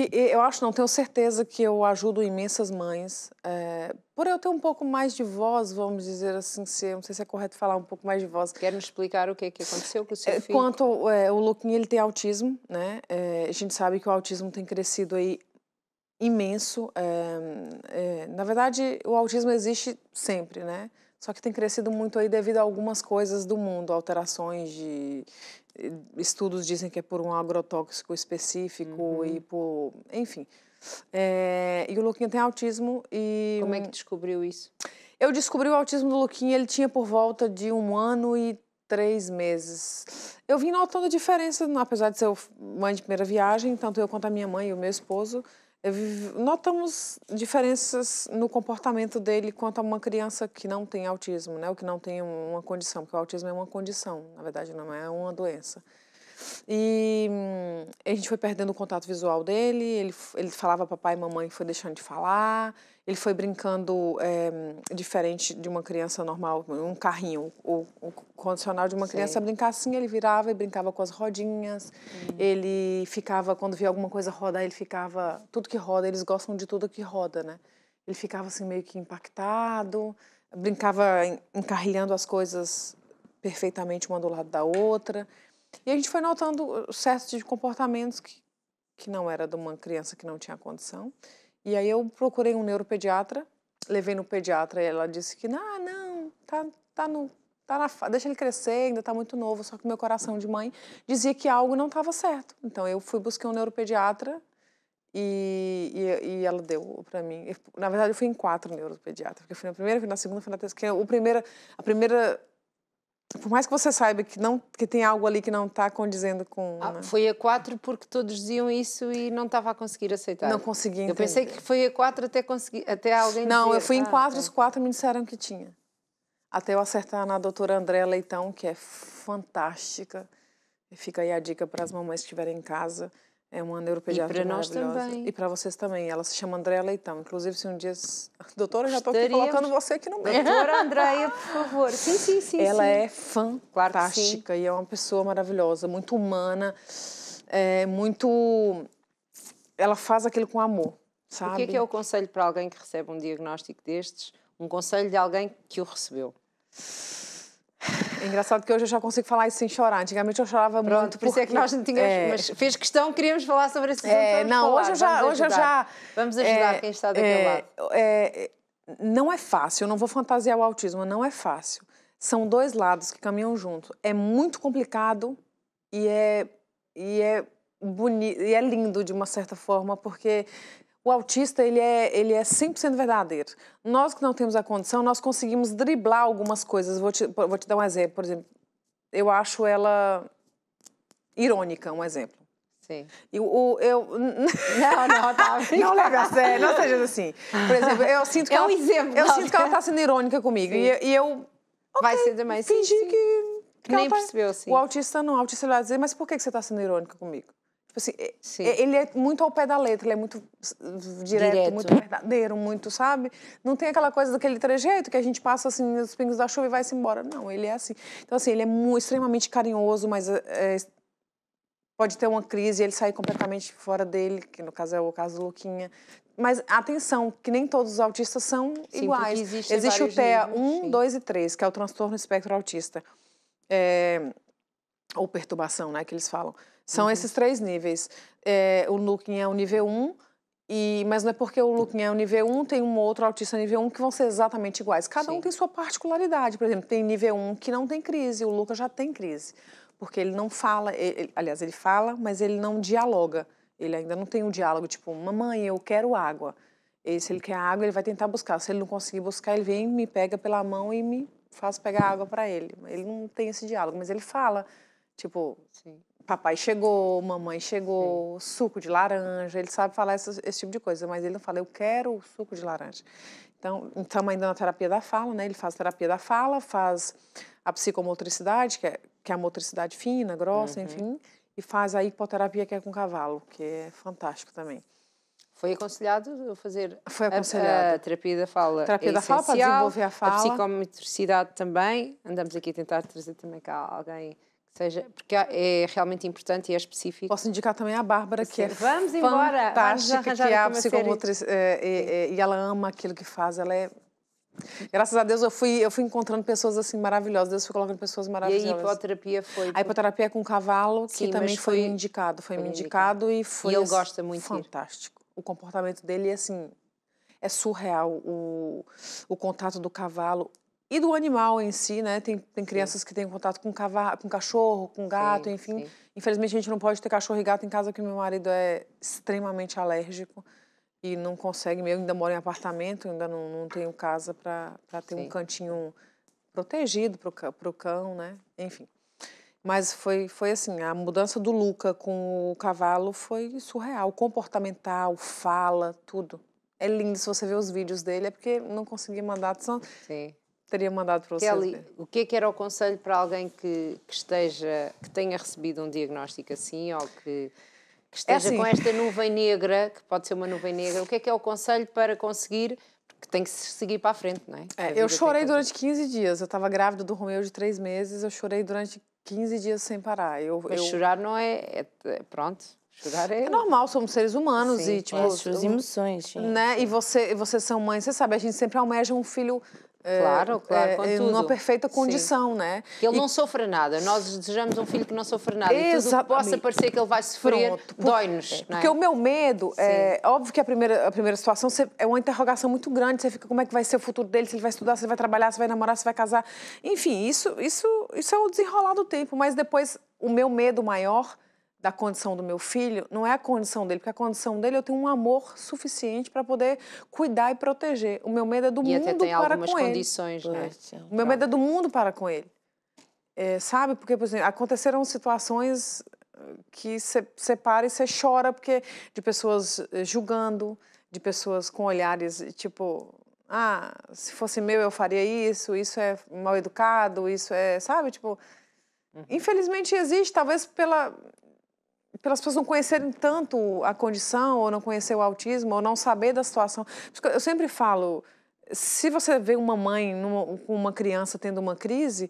que eu acho, não tenho certeza que eu ajudo imensas mães. É, por eu ter um pouco mais de voz, vamos dizer assim, se, não sei se é correto falar um pouco mais de voz. Quer me explicar o que, que aconteceu com o seu é, filho? Quanto é, o Luquinha, ele tem autismo, né? É, a gente sabe que o autismo tem crescido aí imenso. É, é, na verdade, o autismo existe sempre, né? Só que tem crescido muito aí devido a algumas coisas do mundo, alterações de estudos dizem que é por um agrotóxico específico uhum. e por. Enfim. É, e o Luquinha tem autismo e. Como é que descobriu isso? Eu descobri o autismo do Luquinha, ele tinha por volta de um ano e três meses. Eu vim notando a diferença, apesar de ser mãe de primeira viagem, tanto eu quanto a minha mãe e o meu esposo notamos diferenças no comportamento dele quanto a uma criança que não tem autismo, né? Ou que não tem uma condição, porque o autismo é uma condição, na verdade não é uma doença. E hum, a gente foi perdendo o contato visual dele, ele, ele falava papai e mamãe, foi deixando de falar, ele foi brincando é, diferente de uma criança normal, um carrinho. O, o condicional de uma criança Sei. brincar assim, ele virava e brincava com as rodinhas. Hum. Ele ficava, quando via alguma coisa rodar, ele ficava. Tudo que roda, eles gostam de tudo que roda, né? Ele ficava assim meio que impactado, brincava encarrilhando as coisas perfeitamente uma do lado da outra. E a gente foi notando certos de comportamentos que, que não era de uma criança que não tinha condição. E aí eu procurei um neuropediatra, levei no pediatra e ela disse que, ah, não, tá, tá no. Tá na, deixa ele crescer, ainda tá muito novo, só que meu coração de mãe dizia que algo não estava certo. Então eu fui buscar um neuropediatra e, e, e, ela deu para mim. Na verdade, eu fui em quatro neuropediatras, porque eu fui na primeira, fui na segunda, fui na terceira. É o primeira, a primeira por mais que você saiba que não que tem algo ali que não está condizendo com. Ah, né? Foi a quatro porque todos diziam isso e não estava a conseguir aceitar. Não consegui. Entender. Eu pensei que foi a quatro até conseguir até alguém. Não, dizer, eu fui ah, em e tá. os quatro me disseram que tinha. Até eu acertar na doutora Andréa Leitão, que é fantástica. Fica aí a dica para as mamães que estiverem em casa. É uma neuropediatra E para nós também. E para vocês também. Ela se chama Andréa Leitão. Inclusive, se um dia... [laughs] Doutora, já estou aqui colocando você aqui no meio. Doutora Andréa, por favor. Sim, sim, sim. [laughs] Ela sim. é fantástica claro e é uma pessoa maravilhosa, muito humana, é, muito... Ela faz aquilo com amor, sabe? O que é que é o conselho para alguém que recebe um diagnóstico destes? Um conselho de alguém que o recebeu? É engraçado que hoje eu já consigo falar isso sem chorar. Antigamente eu chorava Pronto, muito. Pronto, por isso é que nós não tínhamos. É... Mas fez questão, queríamos falar sobre esse assunto. É, não, falar. hoje eu já. Vamos hoje ajudar, eu já vamos ajudar é, quem está daquele é, lado. É, não é fácil, eu não vou fantasiar o autismo, não é fácil. São dois lados que caminham junto. É muito complicado e é, e é bonito e é lindo de uma certa forma, porque o autista ele é, ele é 100% verdadeiro. Nós que não temos a condição, nós conseguimos driblar algumas coisas. Vou te, vou te dar um exemplo, por exemplo. Eu acho ela irônica, um exemplo. Sim. E o, eu... [laughs] Não, não, tá. não leve a sério, não seja assim. Por exemplo, eu sinto que, é um ela, exemplo, eu sinto que ela está sendo irônica comigo. E, e, eu... Okay, Vai ser demais. Fingi que... que Nem tá... percebeu, sim. O autista não, o autista vai dizer, mas por que você está sendo irônica comigo? Tipo assim, Sim. ele é muito ao pé da letra, ele é muito direto, direto, muito verdadeiro, muito, sabe? Não tem aquela coisa daquele trejeito que a gente passa assim nos pingos da chuva e vai-se embora. Não, ele é assim. Então, assim, ele é muito, extremamente carinhoso, mas é, pode ter uma crise e ele sair completamente fora dele, que no caso é o caso do Luquinha. Mas atenção, que nem todos os autistas são Sim, iguais. Existe, existe o TEA 1, 2 e 3, que é o transtorno espectro autista. É, ou perturbação, né, que eles falam. São uhum. esses três níveis. É, o Nukin é o nível 1, e, mas não é porque o Luquim é o nível 1, tem um outro autista nível 1 que vão ser exatamente iguais. Cada Sim. um tem sua particularidade. Por exemplo, tem nível 1 que não tem crise, o Luca já tem crise. Porque ele não fala, ele, aliás, ele fala, mas ele não dialoga. Ele ainda não tem um diálogo tipo, mamãe, eu quero água. E se ele quer água, ele vai tentar buscar. Se ele não conseguir buscar, ele vem, me pega pela mão e me faz pegar água para ele. Ele não tem esse diálogo, mas ele fala, tipo, Sim papai chegou, mamãe chegou, Sim. suco de laranja, ele sabe falar esse, esse, tipo de coisa, mas ele não fala, eu quero o suco de laranja. Então, estamos ainda na terapia da fala, né? Ele faz terapia da fala, faz a psicomotricidade, que é, que é a motricidade fina, grossa, uhum. enfim, e faz a hipoterapia, que é com cavalo, que é fantástico também. Foi aconselhado fazer Foi aconselhado. A, a terapia da fala. A terapia é da fala para desenvolver a fala. A psicomotricidade também. Andamos aqui a tentar trazer também cá alguém seja, porque é, é realmente importante e é específico. Posso indicar também a Bárbara, Sim, que é vamos embora, fantástica, vamos que é a psicomotriz, é, é, é, e ela ama aquilo que faz, ela é... Graças a Deus eu fui, eu fui encontrando pessoas assim maravilhosas, Deus foi colocando pessoas maravilhosas. E a hipoterapia foi? A hipoterapia é com com cavalo, Sim, que também foi, foi, indicado, foi, foi indicado, e foi... E ele assim, gosta muito Fantástico. Ir. O comportamento dele é assim, é surreal, o, o contato do cavalo e do animal em si, né? Tem, tem crianças que têm contato com, cavalo, com cachorro, com gato, sim, enfim. Sim. Infelizmente, a gente não pode ter cachorro e gato em casa, porque meu marido é extremamente alérgico e não consegue. Eu ainda moro em apartamento, ainda não, não tenho casa para ter um cantinho protegido para o cão, né? Enfim. Mas foi, foi assim, a mudança do Luca com o cavalo foi surreal. Comportamental, fala, tudo. É lindo, se você ver os vídeos dele, é porque não consegui mandar. Sim teria mandado para o Kelly, o que é que era o conselho para alguém que, que esteja, que tenha recebido um diagnóstico assim ou que, que é esteja é assim. com esta nuvem negra, que pode ser uma nuvem negra, o que é que é o conselho para conseguir porque tem que seguir para frente, não é? é eu chorei durante 15 dias. Eu estava grávida do Romeu de três meses, eu chorei durante 15 dias sem parar. Eu, Mas eu... chorar não é, é, é Pronto. Chorar é... é normal, somos seres humanos sim, e tipo. É, as suas emoções, sim. Né? E você, você são mães. você sabe, a gente sempre almeja um filho Claro, eh, claro, é, numa perfeita condição, Sim. né? Que ele e... não sofra nada. Nós desejamos um filho que não sofra nada. Exatamente. E tudo que possa parecer que ele vai sofrer, dói-nos. É, é? Porque, é? o meu medo, é Sim. é óbvio que a primeira, a primeira situação é uma interrogação muito grande. Você fica, como é que vai ser o futuro dele? Se ele vai estudar, se ele vai trabalhar, se vai namorar, se vai casar. Enfim, isso, isso, isso é o desenrolar do tempo. Mas depois, o meu medo maior da condição do meu filho não é a condição dele, porque a condição dele eu tenho um amor suficiente para poder cuidar e proteger. O meu medo é do e mundo até tem para algumas com condições, ele. Né? O meu medo é do mundo para com ele. É, sabe? Porque, por exemplo, aconteceram situações eh, que você para e você chora porque de pessoas eh, julgando, de pessoas com olhares eh, tipo, ah, se fosse meu eu faria isso, isso é mal educado, isso é, sabe? Tipo, uhum. Infelizmente existe, talvez pela pelas pessoas não conhecerem tanto a condição, ou não conhecer o autismo, ou não saber da situação. Eu sempre falo, se você vê uma mãe com uma criança tendo uma crise,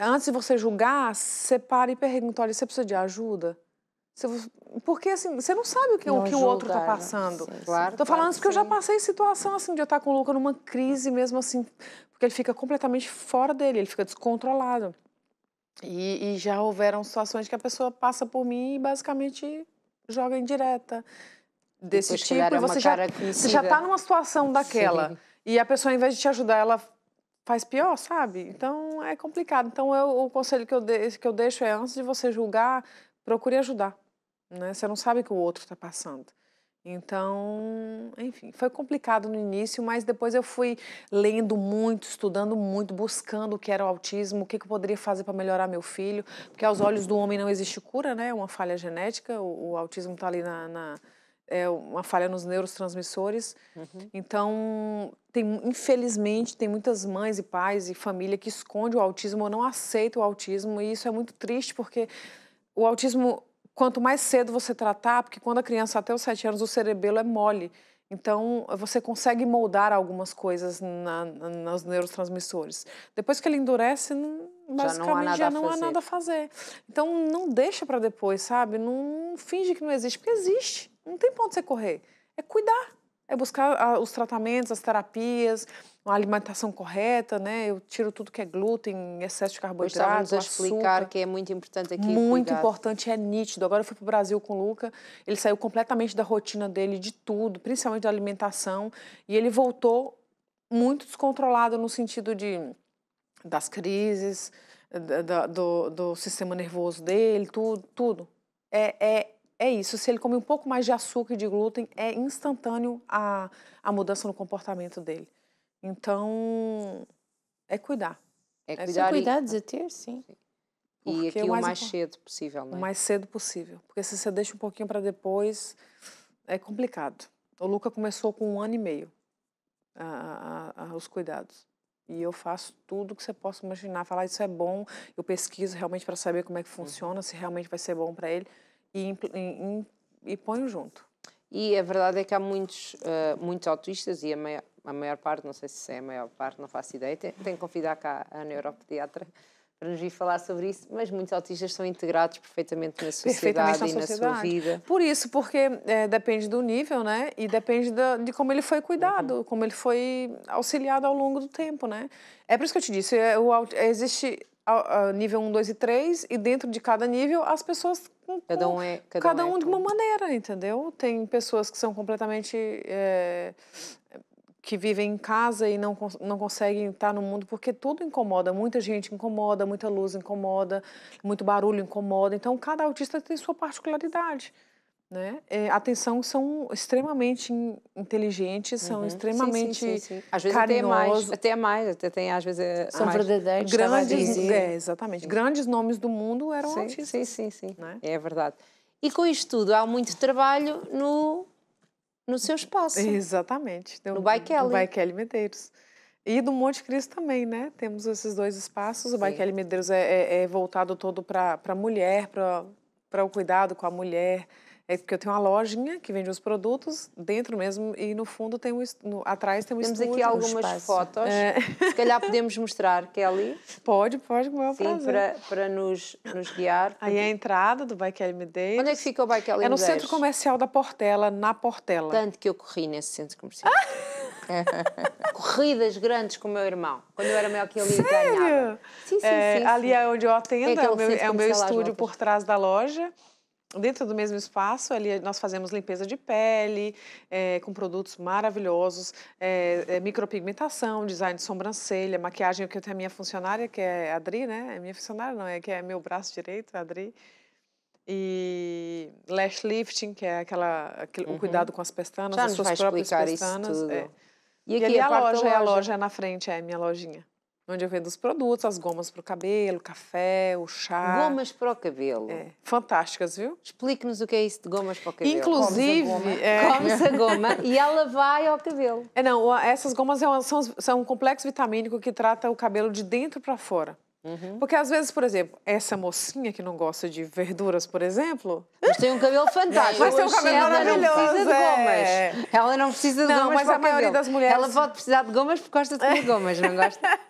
antes de você julgar, você para e pergunta, olha, você precisa de ajuda? Porque assim, você não sabe o que, o, que o outro está passando. Sim, claro, Tô falando claro, isso porque sim. eu já passei situação assim de eu estar com o Luca numa crise mesmo assim, porque ele fica completamente fora dele, ele fica descontrolado. E, e, já houveram situações que a pessoa passa por mim e basicamente joga indireta desse Depois tipo. E é você já, você já tá numa situação daquela. Sim. E a pessoa, ao invés de te ajudar, ela faz pior, sabe? Então é complicado. Então eu, o conselho que eu, de, que eu deixo é antes de você julgar, procure ajudar. Né? Você não sabe o que o outro está passando. Então, enfim, foi complicado no início, mas depois eu fui lendo muito, estudando muito, buscando o que era o autismo, o que eu poderia fazer para melhorar meu filho, porque aos olhos do homem não existe cura, né? É uma falha genética, o, o autismo está ali na, na é uma falha nos neurotransmissores. Uhum. Então, tem, infelizmente, tem muitas mães e pais e família que esconde o autismo ou não aceita o autismo, e isso é muito triste porque o autismo quanto mais cedo você tratar, porque quando a criança até os 7 anos o cerebelo é mole. Então, você consegue moldar algumas coisas na, na, nos neurotransmissores. Depois que ele endurece, não, basicamente já não, há nada, há nada a fazer. Então, não deixa para depois, sabe? Não, não finge que não existe, porque existe. Não tem ponto você correr. É cuidar. É buscar ah, os tratamentos, as terapias, uma alimentação correta, né? Eu tiro tudo que é glúten, excesso de carboidrato, açúcar. que é muito importante aqui Muito cuidado. importante, é nítido. Agora eu fui para o Brasil com o Luca, ele saiu completamente da rotina dele, de tudo, principalmente da alimentação, e ele voltou muito descontrolado no sentido de das crises, da, do, do sistema nervoso dele, tudo, tudo. É, é é isso. Se ele come um pouco mais de açúcar e de glúten, é instantâneo a, a mudança no comportamento dele. Então, é cuidar. É, é cuidar, é cuidar de ter, sim. e aqui o mais, mais cedo possível, né? O mais cedo possível. Porque se você deixa um pouquinho para depois, é complicado. O Luca começou com um ano e meio a, a, a, os cuidados. E eu faço tudo que você possa imaginar. Falar isso é bom, eu pesquiso realmente para saber como é que funciona, uhum. se realmente vai ser bom para ele e, e, e junto. E a verdade é que há muitos, uh, muitos autistas, e a maior, a maior parte, não sei se é a maior parte, não faço ideia, tenho, que convidar cá a neuropediatra para nos vir falar sobre isso, mas muitos autistas são integrados perfeitamente na sociedade perfeitamente na e sociedade. na sua vida. Por isso, porque é, depende do nível, né? E depende de como ele foi cuidado, uhum. como ele foi auxiliado ao longo do tempo, né? É por isso que eu te disse, é, o, existe nível 1, 2 e 3, e dentro de cada nível as pessoas. cada um, é, cada, cada um, é de uma maneira, entendeu? Tem pessoas que são completamente. É, que vivem em casa e não, não conseguem estar no mundo, porque tudo incomoda. Muita gente incomoda, muita luz incomoda, muito barulho incomoda. Então, cada autista tem sua particularidade né? É, atenção são extremamente inteligentes, são uhum. extremamente carinhosos. Até mais, até tem às vezes é, são mais. verdadeiros, grandes, é, exatamente. Grandes nomes do mundo eram sim, artistas. Sim, sim, sim. Né? É verdade. E com isto tudo há muito trabalho no no seu espaço. Exatamente. No, no No Baikele Medeiros. E do Monte Cristo também, né? Temos esses dois espaços. O Baikele Medeiros é, é, é voltado todo para a mulher, para o cuidado com a mulher, é porque eu tenho uma lojinha que vende os produtos dentro mesmo e no fundo tem um no, atrás tem um Temos estúdio. aqui algumas fotos. É. Se calhar podemos mostrar, Kelly. É pode, pode, com é o Sim, prazer. para, para nos, nos guiar. Aí é a entrada do Bike Kelly Onde é que fica o Bike Kelly É no centro comercial da Portela, na Portela. Tanto que eu corri nesse centro comercial. Ah! [laughs] Corridas grandes com o meu irmão. Quando eu era maior que ele ganhava. Sim, sim, é, sim, sim. Ali é onde eu atendo, é, é o meu, é o meu estúdio por trás da loja. Dentro do mesmo espaço, ali nós fazemos limpeza de pele, é, com produtos maravilhosos, é, é, micropigmentação, design de sobrancelha, maquiagem, o que eu tenho a minha funcionária, que é a Adri, né? É minha funcionária, não, é que é meu braço direito, a Adri. E lash lifting, que é aquela, aquele, uhum. o cuidado com as pestanas, Já as suas próprias pestanas. Isso tudo. E, é. e aqui ali a, loja, loja, é a loja na frente, é a minha lojinha onde eu vendo os produtos, as gomas para o cabelo, café, o chá. Gomas para o cabelo. É. Fantásticas, viu? Explique-nos o que é isso de gomas para o cabelo. Inclusive, come-se a, é... come a goma, é, [laughs] e ela vai ao cabelo. É, não, essas gomas é são, são um complexo vitamínico que trata o cabelo de dentro para fora. Uhum. Porque às vezes, por exemplo, essa mocinha que não gosta de verduras, por exemplo. Mas tem um cabelo [laughs] fantástico. Mas tem um cabelo maravilhoso. Ela não precisa de é. gomas. Ela não precisa de não, gomas. Mas a maioria cabelo. das mulheres. Ela pode precisar de gomas porque gosta de comer [laughs] gomas, não gosta?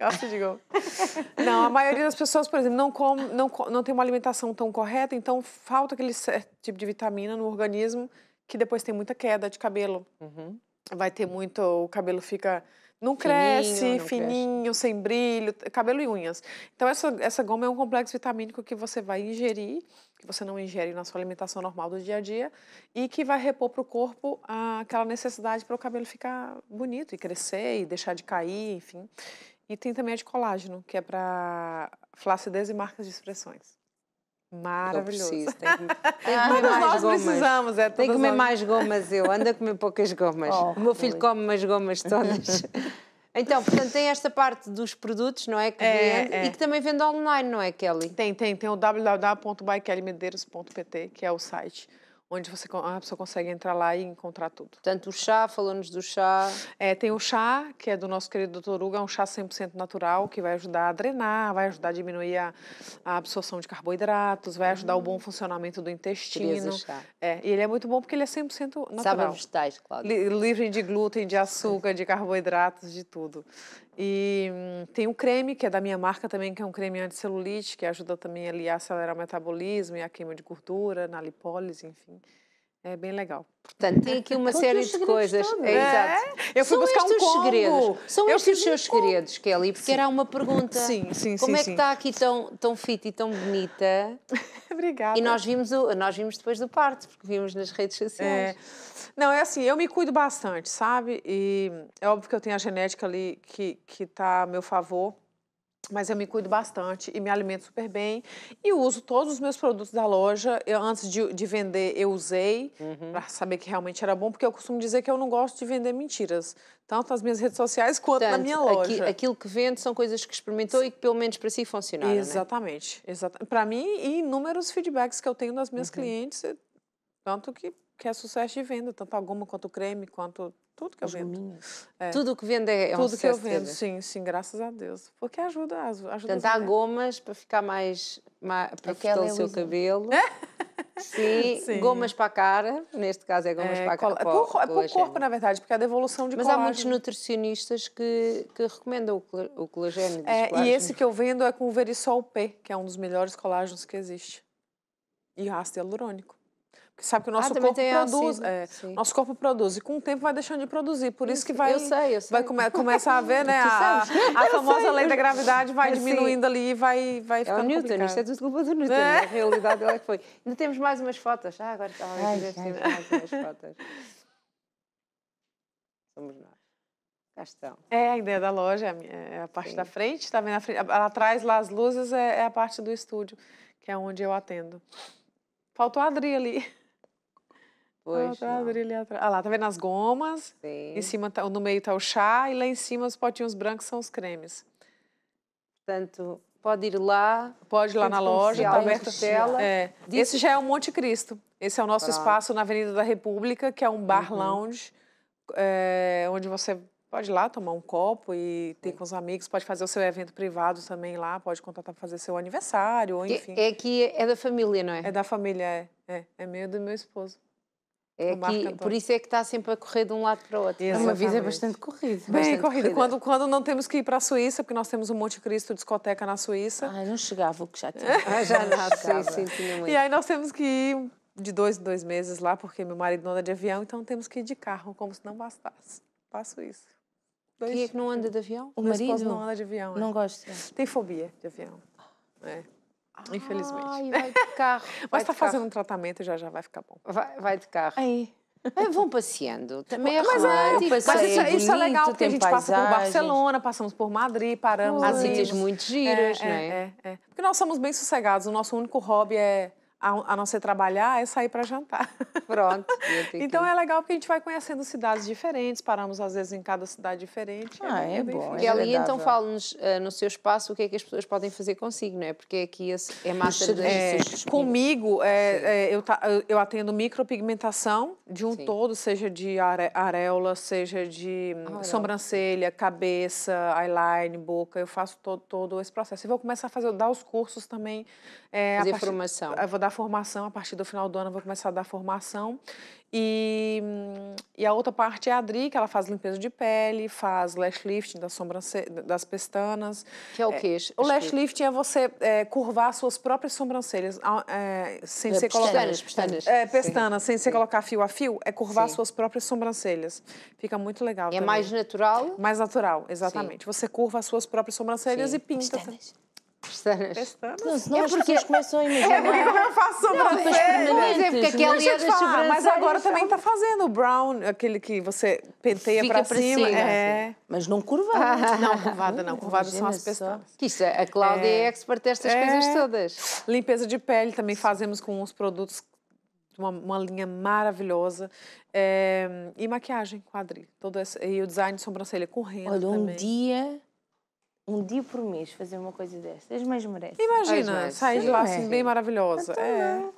gosta de gomas. Não, a maioria das pessoas, por exemplo, não, come, não, não tem uma alimentação tão correta, então falta aquele certo tipo de vitamina no organismo que depois tem muita queda de cabelo. Uhum. Vai ter muito. O cabelo fica não cresce, fininho, não fininho cresce. sem brilho, cabelo e unhas. Então, essa, essa goma é um complexo vitamínico que você vai ingerir, que você não ingere na sua alimentação normal do dia a dia, e que vai repor para o corpo ah, aquela necessidade para o cabelo ficar bonito e crescer e deixar de cair, enfim. E tem também a de colágeno, que é para flacidez e marcas de expressões. Então, Maravilhoso. Eu [laughs] Tem que, é tem que comer mais nós gomas. precisamos. É, tem que comer mais gomas eu. Ando a comer poucas gomas. Oh, o meu filho come umas gomas todas. [laughs] Então, portanto, tem esta parte dos produtos, não é? Que é, vende é. e que também vende online, não é, Kelly? Tem, tem. Tem o www.bykellymedeiros.pt, que é o site onde você, a pessoa consegue entrar lá e encontrar tudo. Tanto o chá, falou-nos do chá. É, tem o chá, que é do nosso querido Dr. Hugo, é um chá 100% natural, que vai ajudar a drenar, vai ajudar a diminuir a, a absorção de carboidratos, vai ajudar uhum. o bom hum. funcionamento do intestino. Chá. É, e ele é muito bom porque ele é 100% natural. Sabe vegetais, claro. livre de glúten, de açúcar, de carboidratos, de tudo. E hum, tem o creme, que é da minha marca também, que é um creme anticelulite, que ajuda também ali a acelerar o metabolismo e a queima de gordura, na lipólise, enfim. É bem legal. Portanto, tem é, aqui é uma série de coisas. é, exato. É? Eu fui São buscar estes um combo. segredos. São eu estes os seus um segredos, Kelly, porque sim. era uma pergunta. Sim, sim, sim. Como sim, é que está aqui tão, tão fit e tão bonita? [laughs] Obrigada. E nós vimos, o, nós vimos depois do parto, porque vimos nas redes sociais. É. Não, é assim, eu me cuido bastante, sabe? E é óbvio que eu tenho a genética ali que está a meu favor mas eu me cuido bastante e me alimento super bem. E uso todos os meus produtos da loja. Eu, antes de, de, vender, eu usei uhum. para saber que realmente era bom, porque eu costumo dizer que eu não gosto de vender mentiras, tanto nas minhas redes sociais quanto Portanto, na minha loja. Aqui, aquilo que vende são coisas que experimentou e que pelo menos para si funcionaram. Exatamente. Né? exatamente. Para mim, e inúmeros feedbacks que eu tenho das minhas uhum. clientes, tanto que que é sucesso de venda, tanto a goma quanto o creme, quanto tudo que eu vendo. É. Tudo que vendo é Tudo que eu vendo, sim, sim, graças a Deus. Porque ajuda, ajuda há gomas para ficar mais, mais para ficar o seu cabelo. [laughs] Sim, sim, gomas para a cara, neste caso é gomas é, para a cara. É para, o, para o é corpo, na verdade, porque é a devolução de Mas colágeno. há muitos nutricionistas que, que recomendam o colagênio. É, e esse que eu vendo é com o Verisol P, que é um dos melhores colágenos que existe. E ácido hialurônico sabe que o nosso ah, corpo produz, é, nosso corpo produz e com o tempo vai deixando de produzir, por isso, isso que vai eu sei, eu sei. vai come, a ver, [laughs] né, a, a famosa sei. lei da gravidade vai diminuindo ali e vai vai ficando é o Newton, complicado. isto é desculpa do Newton, é? a realidade ela é que foi. Ainda temos mais umas fotos. Ah, agora está, ai, temos mais umas fotos. Somos nós. Castão. É, a ideia da loja é a é parte sim. da frente, está vendo a frente, atrás lá as luzes é, é a parte do estúdio, que é onde eu atendo. Faltou a Adri ali. Ah, pois tá, ali atrás. Ah lá, tá vendo as gomas? Sim. Em cima, tá, no meio tá o chá e lá em cima os potinhos brancos são os cremes. Portanto, pode ir lá. Pode ir lá na loja, tá aberto. É. Diz... Esse já é o Monte Cristo. Esse é o nosso Pronto. espaço na Avenida da República, que é um bar uhum. lounge, é, onde você pode ir lá tomar um copo e ter com os amigos, pode fazer o seu evento privado também lá, pode contratar para fazer seu aniversário, ou enfim. É, é que é da família, não é? É da família, é. É, é meio do meu esposo. É que, por isso é que está sempre a correr de um lado para o outro. Exatamente. Uma vida é bastante corrida. Bem bastante corrida. Quando, quando não temos que ir para a Suíça, porque nós temos um Monte Cristo discoteca na Suíça. Ah, não chegava o que já tinha. [laughs] ah, já não, chegava. sim, sim, E aí nós temos que ir de dois em dois meses lá, porque meu marido não anda de avião, então temos que ir de carro, como se não bastasse. Passo isso. Dois... Quem é que não anda de avião? O meu marido? não anda de avião. Não é. gosta. Tem fobia de avião. É. Infelizmente. Ai, vai de carro. [laughs] Mas está fazendo um tratamento e já já vai ficar bom. Vai, vai de carro. Aí. É, vão passeando. Também é mas, é, eu mas isso, bonito, é, isso, é legal, porque a gente passa por Barcelona, passamos por Madrid, paramos. As ilhas muito giras, é, é, né? É, é, Porque nós somos bem sossegados. O nosso único hobby é a, não ser trabalhar, é sair para jantar. [laughs] Pronto. então que... é legal porque a gente vai conhecendo cidades diferentes, paramos às vezes em cada cidade diferente. É ah, é, é bom. e ali então fala-nos eh, no seu espaço o que é que as pessoas podem fazer consigo, não é? Porque é aqui é massa de... É, comigo, é, é eu, eu atendo micropigmentação de um Sim. todo, seja de are, areola, seja de hum, sobrancelha, cabeça, eyeliner, boca, eu faço todo, todo esse processo. E vou começar a fazer, dar os cursos também é, Fazer formação. Eu vou dar formação, a partir do final do ano eu vou começar a dar formação. E, e a outra parte é a Adri, que ela faz limpeza de pele, faz lash lifting das das pestanas. Que é o é, quê? É, o lash lifting é você é, curvar suas próprias sobrancelhas é, sem é, ser colocar... Pestanas, pestanas. É, pestanas, sem você colocar fio a fio, é curvar suas próprias sobrancelhas. Fica muito legal. É mais natural? Mais natural, exatamente. Sim. Você curva as suas próprias sobrancelhas Sim. e pinta. Assim. Pestanas pestanas. Pestanas? Não, senão é as porque... pessoas começam a é imaginar. É porque como eu faço sobrancelhas. Mas é porque aquela é falar, Mas agora também está fazendo o brown, aquele que você penteia para cima. cima. É. Mas não curvada. [laughs] Não, curvada não. Curvada são as pestanas. Que isso, a Cláudia é, é expert destas é. coisas todas. Limpeza de pele também fazemos com uns produtos uma, uma, linha maravilhosa. É, e maquiagem, quadril. Todo esse, e o design de sobrancelha correndo Olha, um dia um dia por mês fazer uma coisa dessas, mas merece. Imagina, sais lá assim bem maravilhosa. Então, é.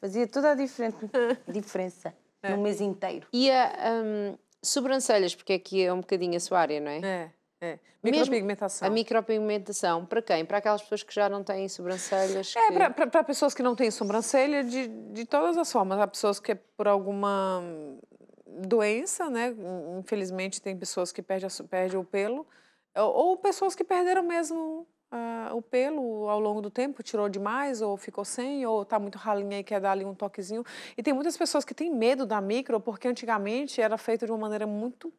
Fazia toda a [laughs] diferença é. no mês inteiro. E a um, sobrancelhas, porque aqui é um bocadinho a sua área, não é? É. É. Micropigmentação. Mesmo a micropigmentação, para quem? Para aquelas pessoas que já não têm sobrancelhas? É, que... para, para pessoas que não têm sobrancelha, de, de todas as formas. Há pessoas que é por alguma hum, doença, né? Infelizmente, tem pessoas que perdem perde o pelo. Ou pessoas que perderam mesmo uh, o pelo ao longo do tempo, tirou demais, ou ficou sem, ou está muito ralinha e quer dar ali um toquezinho. E tem muitas pessoas que têm medo da micro, porque antigamente era feito de uma maneira muito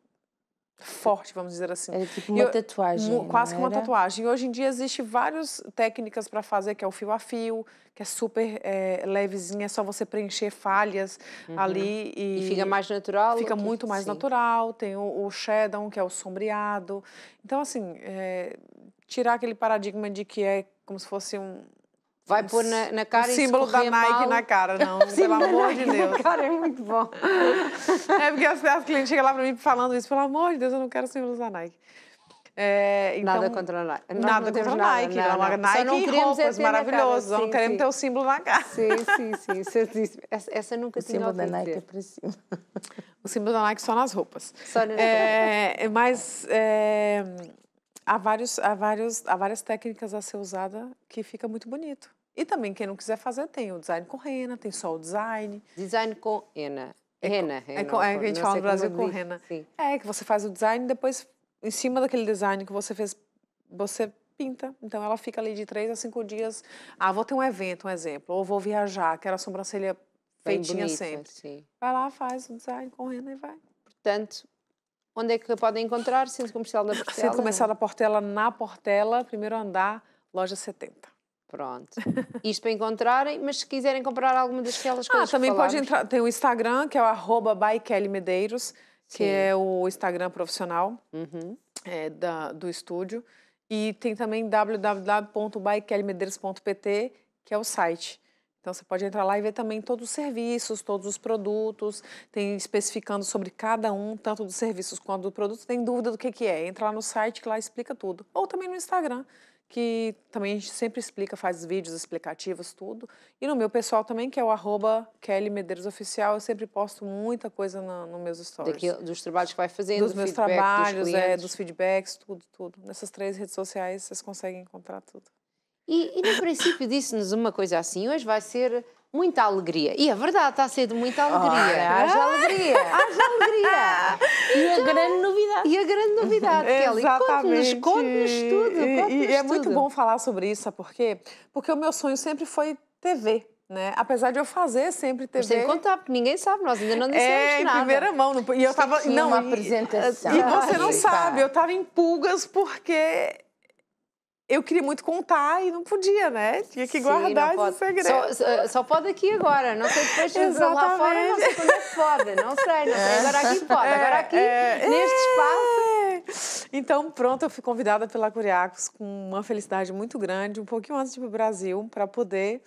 forte, vamos dizer assim. Era tipo uma eu, tatuagem. Quase que uma tatuagem. Hoje em dia existem várias técnicas para fazer, que é o fio a fio, que é super é, levezinha, é só você preencher falhas uhum. ali. E, e, fica mais natural? Fica que... muito mais Sim. natural. Tem o, o shadow, que é o sombreado. Então, assim, é, tirar aquele paradigma de que é como se fosse um, Vai pôr na, na cara o símbolo da Nike mal. na cara, não. [laughs] pelo amor de Deus. Na cara é muito bom. é porque as, as clientes chegam lá para mim falando isso. Pelo amor de Deus, eu não quero símbolos da Nike. É, então, nada contra a Nike. Nós nada contra a Nike. Não. não, não. Nike não e é roupas maravilhosas. Sim, não queremos sim. ter o símbolo na cara. Sim, sim, sim. É essa, essa nunca o símbolo da Nike é para cima. O símbolo da Nike só nas roupas. Só nas é, roupas. Mas... É, Há, vários, há, vários, há várias técnicas a ser usada que fica muito bonito. E também, quem não quiser fazer, tem o design com rena, tem só o design. Design com rena. Rena, é, com, é, é, a gente fala no Brasil com rena. É, que você faz o design e depois, em cima daquele design que você fez, você pinta. Então, ela fica ali de três a cinco dias. Ah, vou ter um evento, um exemplo. Ou vou viajar, quero a sobrancelha Bem feitinha bonita, sempre. Sim. Vai lá, faz o design com rena e vai. Portanto, Onde é que podem encontrar? Centro Comercial da Portela? Centro Comercial da Portela, na Portela, primeiro andar, loja 70. Pronto. [laughs] Isto para encontrarem, mas se quiserem comprar alguma daquelas ah, coisas ah, também pode entrar, tem o Instagram, que é o arroba Medeiros, que é o Instagram profissional uhum. é, da, do estúdio. E tem também www.bykellymedeiros.pt que é o site. Então você pode entrar lá e ver também todos os serviços, todos os produtos, tem especificando sobre cada um, tanto dos serviços quanto do produto. Tem dúvida do que, que é? Entra lá no site que lá explica tudo. Ou também no Instagram, que também a gente sempre explica, faz vídeos explicativos, tudo. E no meu pessoal também, que é o arroba Kelly Medeiros Oficial, eu sempre posto muita coisa na, no meus stories. Daqui, dos trabalhos que vai fazendo, dos meus trabalhos, dos, é, dos feedbacks, tudo, tudo. Nessas três redes sociais vocês conseguem encontrar tudo. E, e no princípio disse-nos uma coisa assim: hoje vai ser muita alegria. E é verdade está a ser de muita alegria. Oh, [laughs] haja alegria. haja [laughs] alegria. E a então, grande novidade. E a grande novidade, Kelly. Conte-nos, conte-nos tudo. Conte e, é tudo. muito bom falar sobre isso, sabe por quê? Porque o meu sonho sempre foi TV. Né? Apesar de eu fazer sempre TV. Sem contar, porque ninguém sabe, nós ainda não dissemos é, em nada. primeira mão. No, e eu estava... É não, uma e, apresentação. E você não sabe, tá. eu estava em pulgas porque eu queria muito contar e não podia, né? Tinha que Sim, guardar esse segredo. Só, só, só, pode aqui agora, não sei depois Exatamente. lá fora, não sei quando é que pode, não sei, não sei. Agora aqui [laughs] é, pode, agora aqui, é, neste espaço. É. [laughs] então, pronto, eu fui convidada pela Curiacos com uma felicidade muito grande, um pouquinho antes de ir para o Brasil, para poder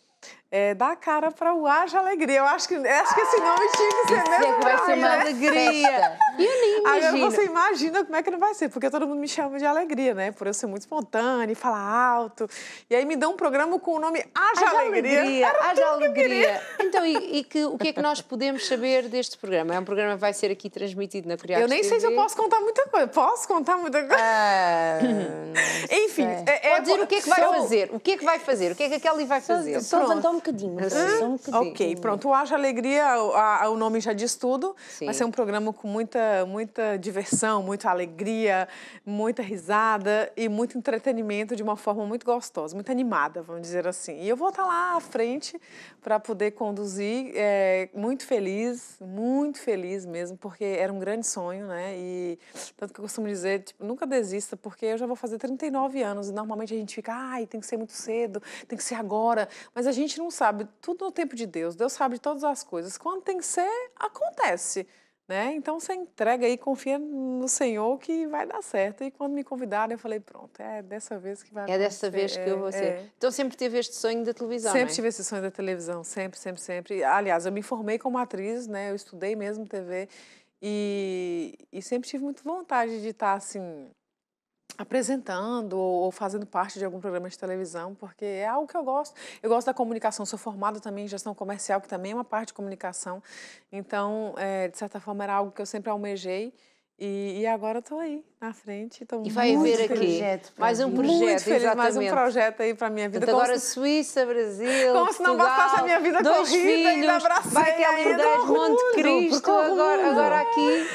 é, dar a cara para o Haja Alegria. Eu acho que, acho que esse nome ah, tinha que ser Isso mesmo. Vai ser uma né? alegria. [laughs] E eu nem imagino. Agora você imagina como é que não vai ser, porque todo mundo me chama de alegria, né? Por eu ser muito espontânea e falar alto. E aí me dão um programa com o nome Haja, Haja Alegria. Haja Alegria. Então, e, e, que, o que é que nós podemos saber deste programa? É um programa que vai ser aqui transmitido na Curiacos Eu nem TV. sei se eu posso contar muita coisa. Posso? posso contar muita coisa. Ah, [laughs] Enfim, é, é, pode dizer o que é que vai sou... fazer, o que é que vai fazer, o que é que aquele vai fazer. Só, só levantar um bocadinho, hum. só um bocadinho. Ok, pronto, o Haja Alegria, a, a, o nome já diz tudo, Sim. vai ser um programa com muita, muita diversão, muita alegria, muita risada e muito entretenimento de uma forma muito gostosa, muito animada, vamos dizer assim. E eu vou estar lá à frente para poder conduzir, é, muito feliz, muito feliz mesmo, porque era um grande sonho, né? E tanto que eu costumo dizer dizer, tipo, nunca desista, porque eu já vou fazer 39 anos e normalmente a gente fica, ai, tem que ser muito cedo, tem que ser agora. Mas a gente não sabe, tudo no tempo de Deus. Deus sabe de todas as coisas. Quando tem que ser, acontece. Né? Então você entrega aí, confia no Senhor que vai dar certo. E quando me convidaram, eu falei: pronto, é dessa vez que vai acontecer. É dessa vez que eu vou ser. É, é. Então sempre teve este sonho da televisão? Sempre é? tive esse sonho da televisão, sempre, sempre, sempre. Aliás, eu me formei como atriz, né? eu estudei mesmo TV. E, e sempre tive muito vontade de estar tá, assim apresentando ou fazendo parte de algum programa de televisão, porque é algo que eu gosto. Eu gosto da comunicação, sou formada também em gestão comercial, que também é uma parte de comunicação. Então, é, de certa forma, era algo que eu sempre almejei. E, e agora estou aí, na frente. Tô e vai muito haver feliz. aqui mais um projeto, muito feliz, mais um projeto aí para a minha vida. Então, agora se... Suíça, Brasil, Como se não bastasse a minha vida dois corrida, filhos, ainda abracei, vai ter ali Monte Cristo, agora, agora aqui.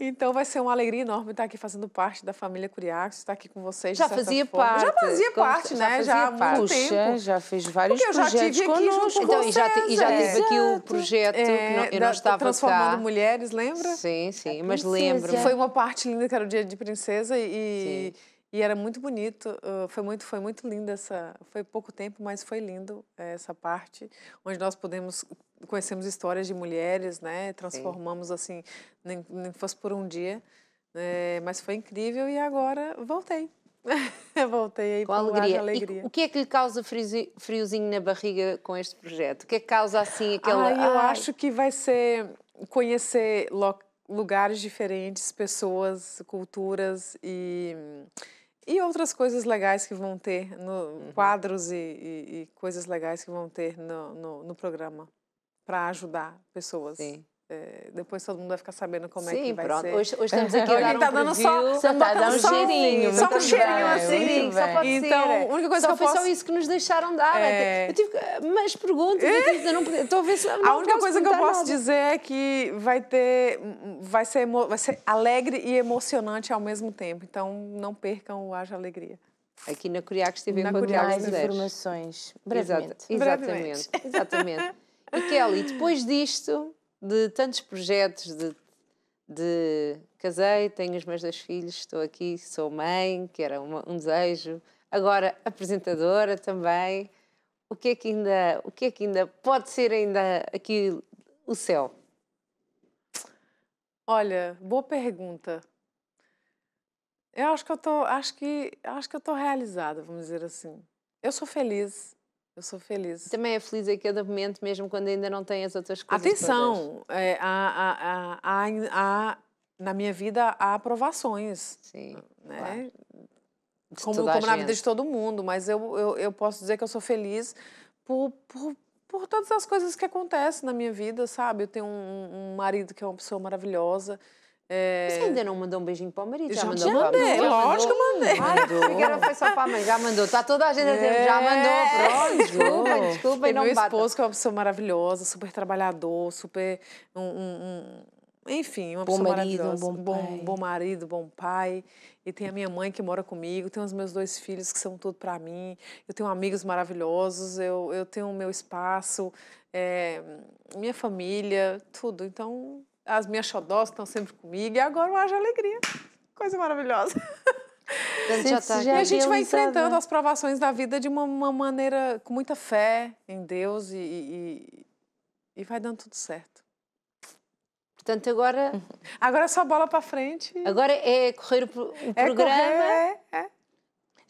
Então vai ser uma alegria enorme estar aqui fazendo parte da família Curiax, estar aqui com vocês. Já fazia forma. parte. Já fazia com, parte, já né? Fazia já há parte. muito tempo. Já fez vários Porque projetos eu já tive conosco. Aqui então, e já, te, e já é. teve aqui o é, projeto é, que não, eu da, não estava Transformando cá. Mulheres, lembra? Sim, sim, é mas lembro. Foi uma parte linda que era o Dia de Princesa e... Sim e era muito bonito, foi muito, foi muito linda essa, foi pouco tempo, mas foi lindo eh, essa parte onde nós podemos conhecemos histórias de mulheres, né? Transformamos Sim. assim, nem, nem fosse por um dia, né? mas foi incrível e agora voltei. [laughs] voltei aí com alegria. alegria. E o que é que lhe causa friozinho na barriga com este projeto? O que é que causa assim aquela? ah eu Ai. acho que vai ser conhecer lugares diferentes, pessoas, culturas e e outras coisas legais que vão ter, no, uhum. quadros e, e, e, coisas legais que vão ter no, no, no programa para ajudar pessoas. Sim. É, depois todo mundo vai ficar sabendo como é Sim, é que vai pronto. ser. Hoje, hoje estamos [laughs] aqui Alguém tá dando só, só, tá dando só um cheirinho. Só tá um cheirinho bem, assim. Só pode então, ser. a única coisa só que eu posso... Só isso que nos deixaram dar. É... Eu tive mais perguntas. É... Eu não Estou a ver se não A única coisa que eu posso nada. dizer é que vai ter... Vai ser, emo... vai ser alegre e emocionante ao mesmo tempo. Então, não percam o Haja Alegria. Aqui na Curiaques TV na Curiaques mais informações. Brevemente. exatamente. Brevemente. Exatamente. e Kelly, depois disto de tantos projetos de, de casei, tenho os meus dois filhos, estou aqui, sou mãe, que era uma, um desejo, agora apresentadora também. O que é que ainda, o que é que ainda pode ser ainda aqui o céu? Olha, boa pergunta. Eu acho que eu estou acho que acho que eu realizada, vamos dizer assim. Eu sou feliz. Eu sou feliz. Também é feliz a cada momento, mesmo quando ainda não tem as outras coisas. Atenção! É, há, há, há, há, na minha vida há aprovações. Sim. Ah, né? Claro. Como, como na vida de todo mundo, mas eu, eu, eu posso dizer que eu sou feliz por, por, por todas as coisas que acontecem na minha vida, sabe? Eu tenho um, um marido que é uma pessoa maravilhosa você é. ainda não mandou um beijinho para o marido? Já, já mandou? Já mandei, mandou, lógico que mandei. Ai, ah, foi só para a mãe, já mandou. Está toda a gente a dizer, é. já mandou, pronto. Desculpem, desculpem, não meu esposo que é uma pessoa maravilhosa, super trabalhador, super... Um, um, um, enfim, uma bom pessoa marido, maravilhosa. Um bom, bom, bom, marido, bom pai. E tem a minha mãe que mora comigo, tem os meus dois filhos que são tudo para mim. Eu tenho amigos maravilhosos, eu, eu tenho o meu espaço, é, minha família, tudo. Então, as minhas xodós estão sempre comigo, e agora eu acho Alegria. Coisa maravilhosa. A gente, tá já e a gente vai enfrentando as provações da vida de uma, uma maneira com muita fé em Deus e, e, e vai dando tudo certo. Portanto, agora. Agora é só bola para frente. Agora é correr o, é programa. É correr, é, é.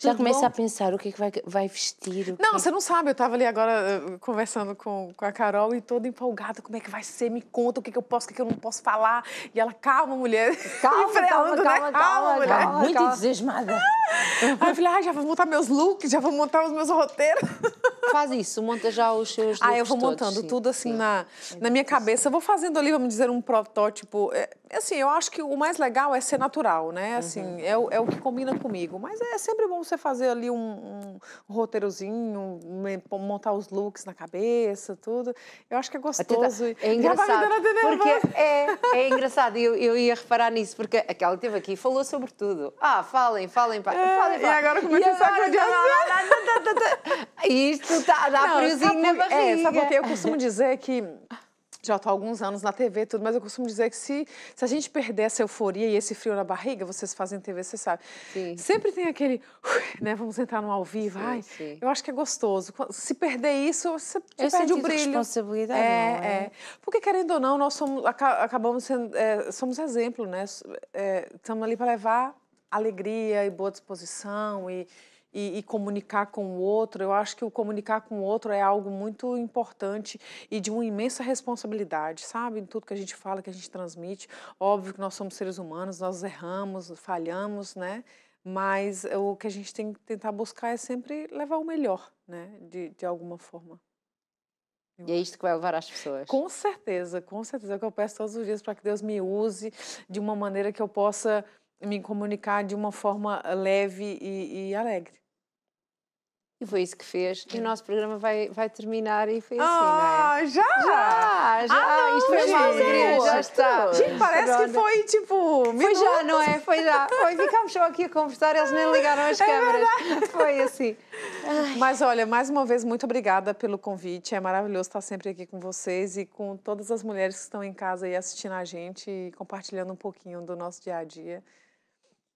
Já começa a pensar o que é que vai, vai vestir. Não, é você não sabe. Eu estava ali agora eh, conversando com, com a Carol e toda empolgada. Como é que vai ser? Me conta o que, é que eu posso, o que, é que eu não posso falar. E ela, calma, mulher. [laughs] Calma, freando, calma, né? calma, calma, mulher. Calma, Muito calma. entusiasmada. Aí eu falei, ah, já vou montar meus looks, já vou montar os meus roteiros. [laughs] faz isso, monta já os seus. Ah, eu vou montando tudo assim é. na, na minha cabeça. Eu vou fazendo ali, vamos dizer, um protótipo. É, assim, eu acho que o mais legal é ser natural, né? Assim, uhum. é, o, é o que combina comigo. Mas é sempre bom você fazer ali um, um, roteirozinho, montar os looks na cabeça, tudo. Eu acho que é tá, gostoso. É engraçado. Tá porque é, é engraçado, eu, eu ia reparar nisso, porque aquela que teve aqui falou sobre tudo. Ah, falem, falem, pá. É, falem, É, e é agora começa a sacudir. Isto tá, dá não, friozinho na barriga. Né? É, sabe o que? Eu costumo dizer que já estou há alguns anos na TV tudo, mas eu costumo dizer que se, se a gente perder essa euforia e esse frio na barriga, vocês fazem TV, vocês sabem. Sim. Sempre tem aquele, né, vamos entrar no ao vivo, sim, ai, sim. eu acho que é gostoso. Se perder isso, você, perde o brilho. responsabilidade, é, não, é? é. Porque, querendo ou não, nós somos, acabamos sendo, é, somos exemplo, né? É, estamos ali para levar alegria e boa disposição e e, e, comunicar com o outro. Eu acho que o comunicar com o outro é algo muito importante e de uma imensa responsabilidade, sabe? Em tudo que a gente fala, que a gente transmite. Óbvio que nós somos seres humanos, nós erramos, falhamos, né? Mas o que a gente tem que tentar buscar é sempre levar o melhor, né? De, de alguma forma. E é isso que vai levar as pessoas. Com certeza, com certeza. É o que eu peço todos os dias para que Deus me use de uma maneira que eu possa me comunicar de uma forma leve e, e alegre. E foi isso que fez. E o é. nosso programa vai, vai terminar e foi assim, é? ah, Já? Já, já. Ah, Isto foi uma alegria, já está. Gente, parece Pronto. que foi tipo. Foi já, não é? Foi já. Foi, ficámos só aqui a conversar, eles nem ligaram as [laughs] é câmeras. [laughs] Foi assim. Ai. Mas olha, mais uma vez, muito obrigada pelo convite. É maravilhoso estar sempre aqui com vocês e com todas as mulheres que estão em casa e assistindo a gente e compartilhando um pouquinho do nosso dia a dia.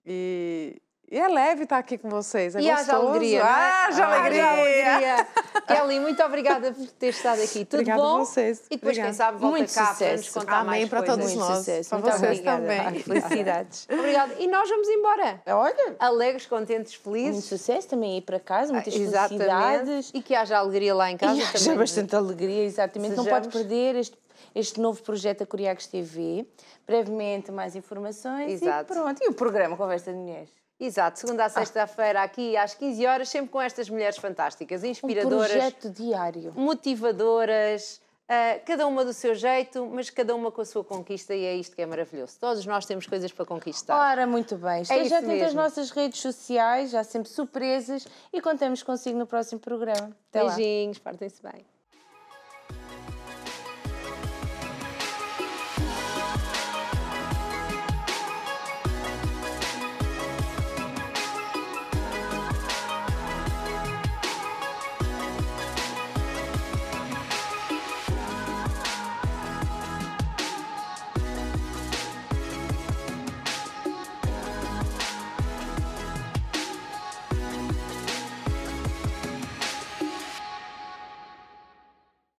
E, e é leve estar aqui com vocês. É e haja alegria. É? Ah, já ah, alegria. alegria. Kelly, muito obrigada por ter estado aqui. Tudo obrigada bom? A vocês. E depois, obrigada. quem sabe, volta muito cá sucesso. para nos contar Amém mais para coisas. todos muito nós. Sucesso. Para muito vocês obrigada. também. felicidades. [laughs] obrigada. E nós vamos embora. Olha. Alegres, contentes, felizes. Muito sucesso também ir para casa, ah, muitas Exatamente. felicidades. E que haja alegria lá em casa e também. haja é? bastante alegria, exatamente. Sejamos. Não pode perder este este novo projeto da Curiacos TV. Brevemente mais informações Exato. e pronto. E o programa Conversa de Mulheres. Exato, segunda a ah. sexta-feira aqui às 15 horas, sempre com estas mulheres fantásticas, inspiradoras. Um projeto diário. Motivadoras, Uh, cada uma do seu jeito, mas cada uma com a sua conquista, e é isto que é maravilhoso. Todos nós temos coisas para conquistar. Ora, muito bem. É Esteja é atento às nossas redes sociais, há sempre surpresas, e contamos consigo no próximo programa. Até Beijinhos, partem se bem.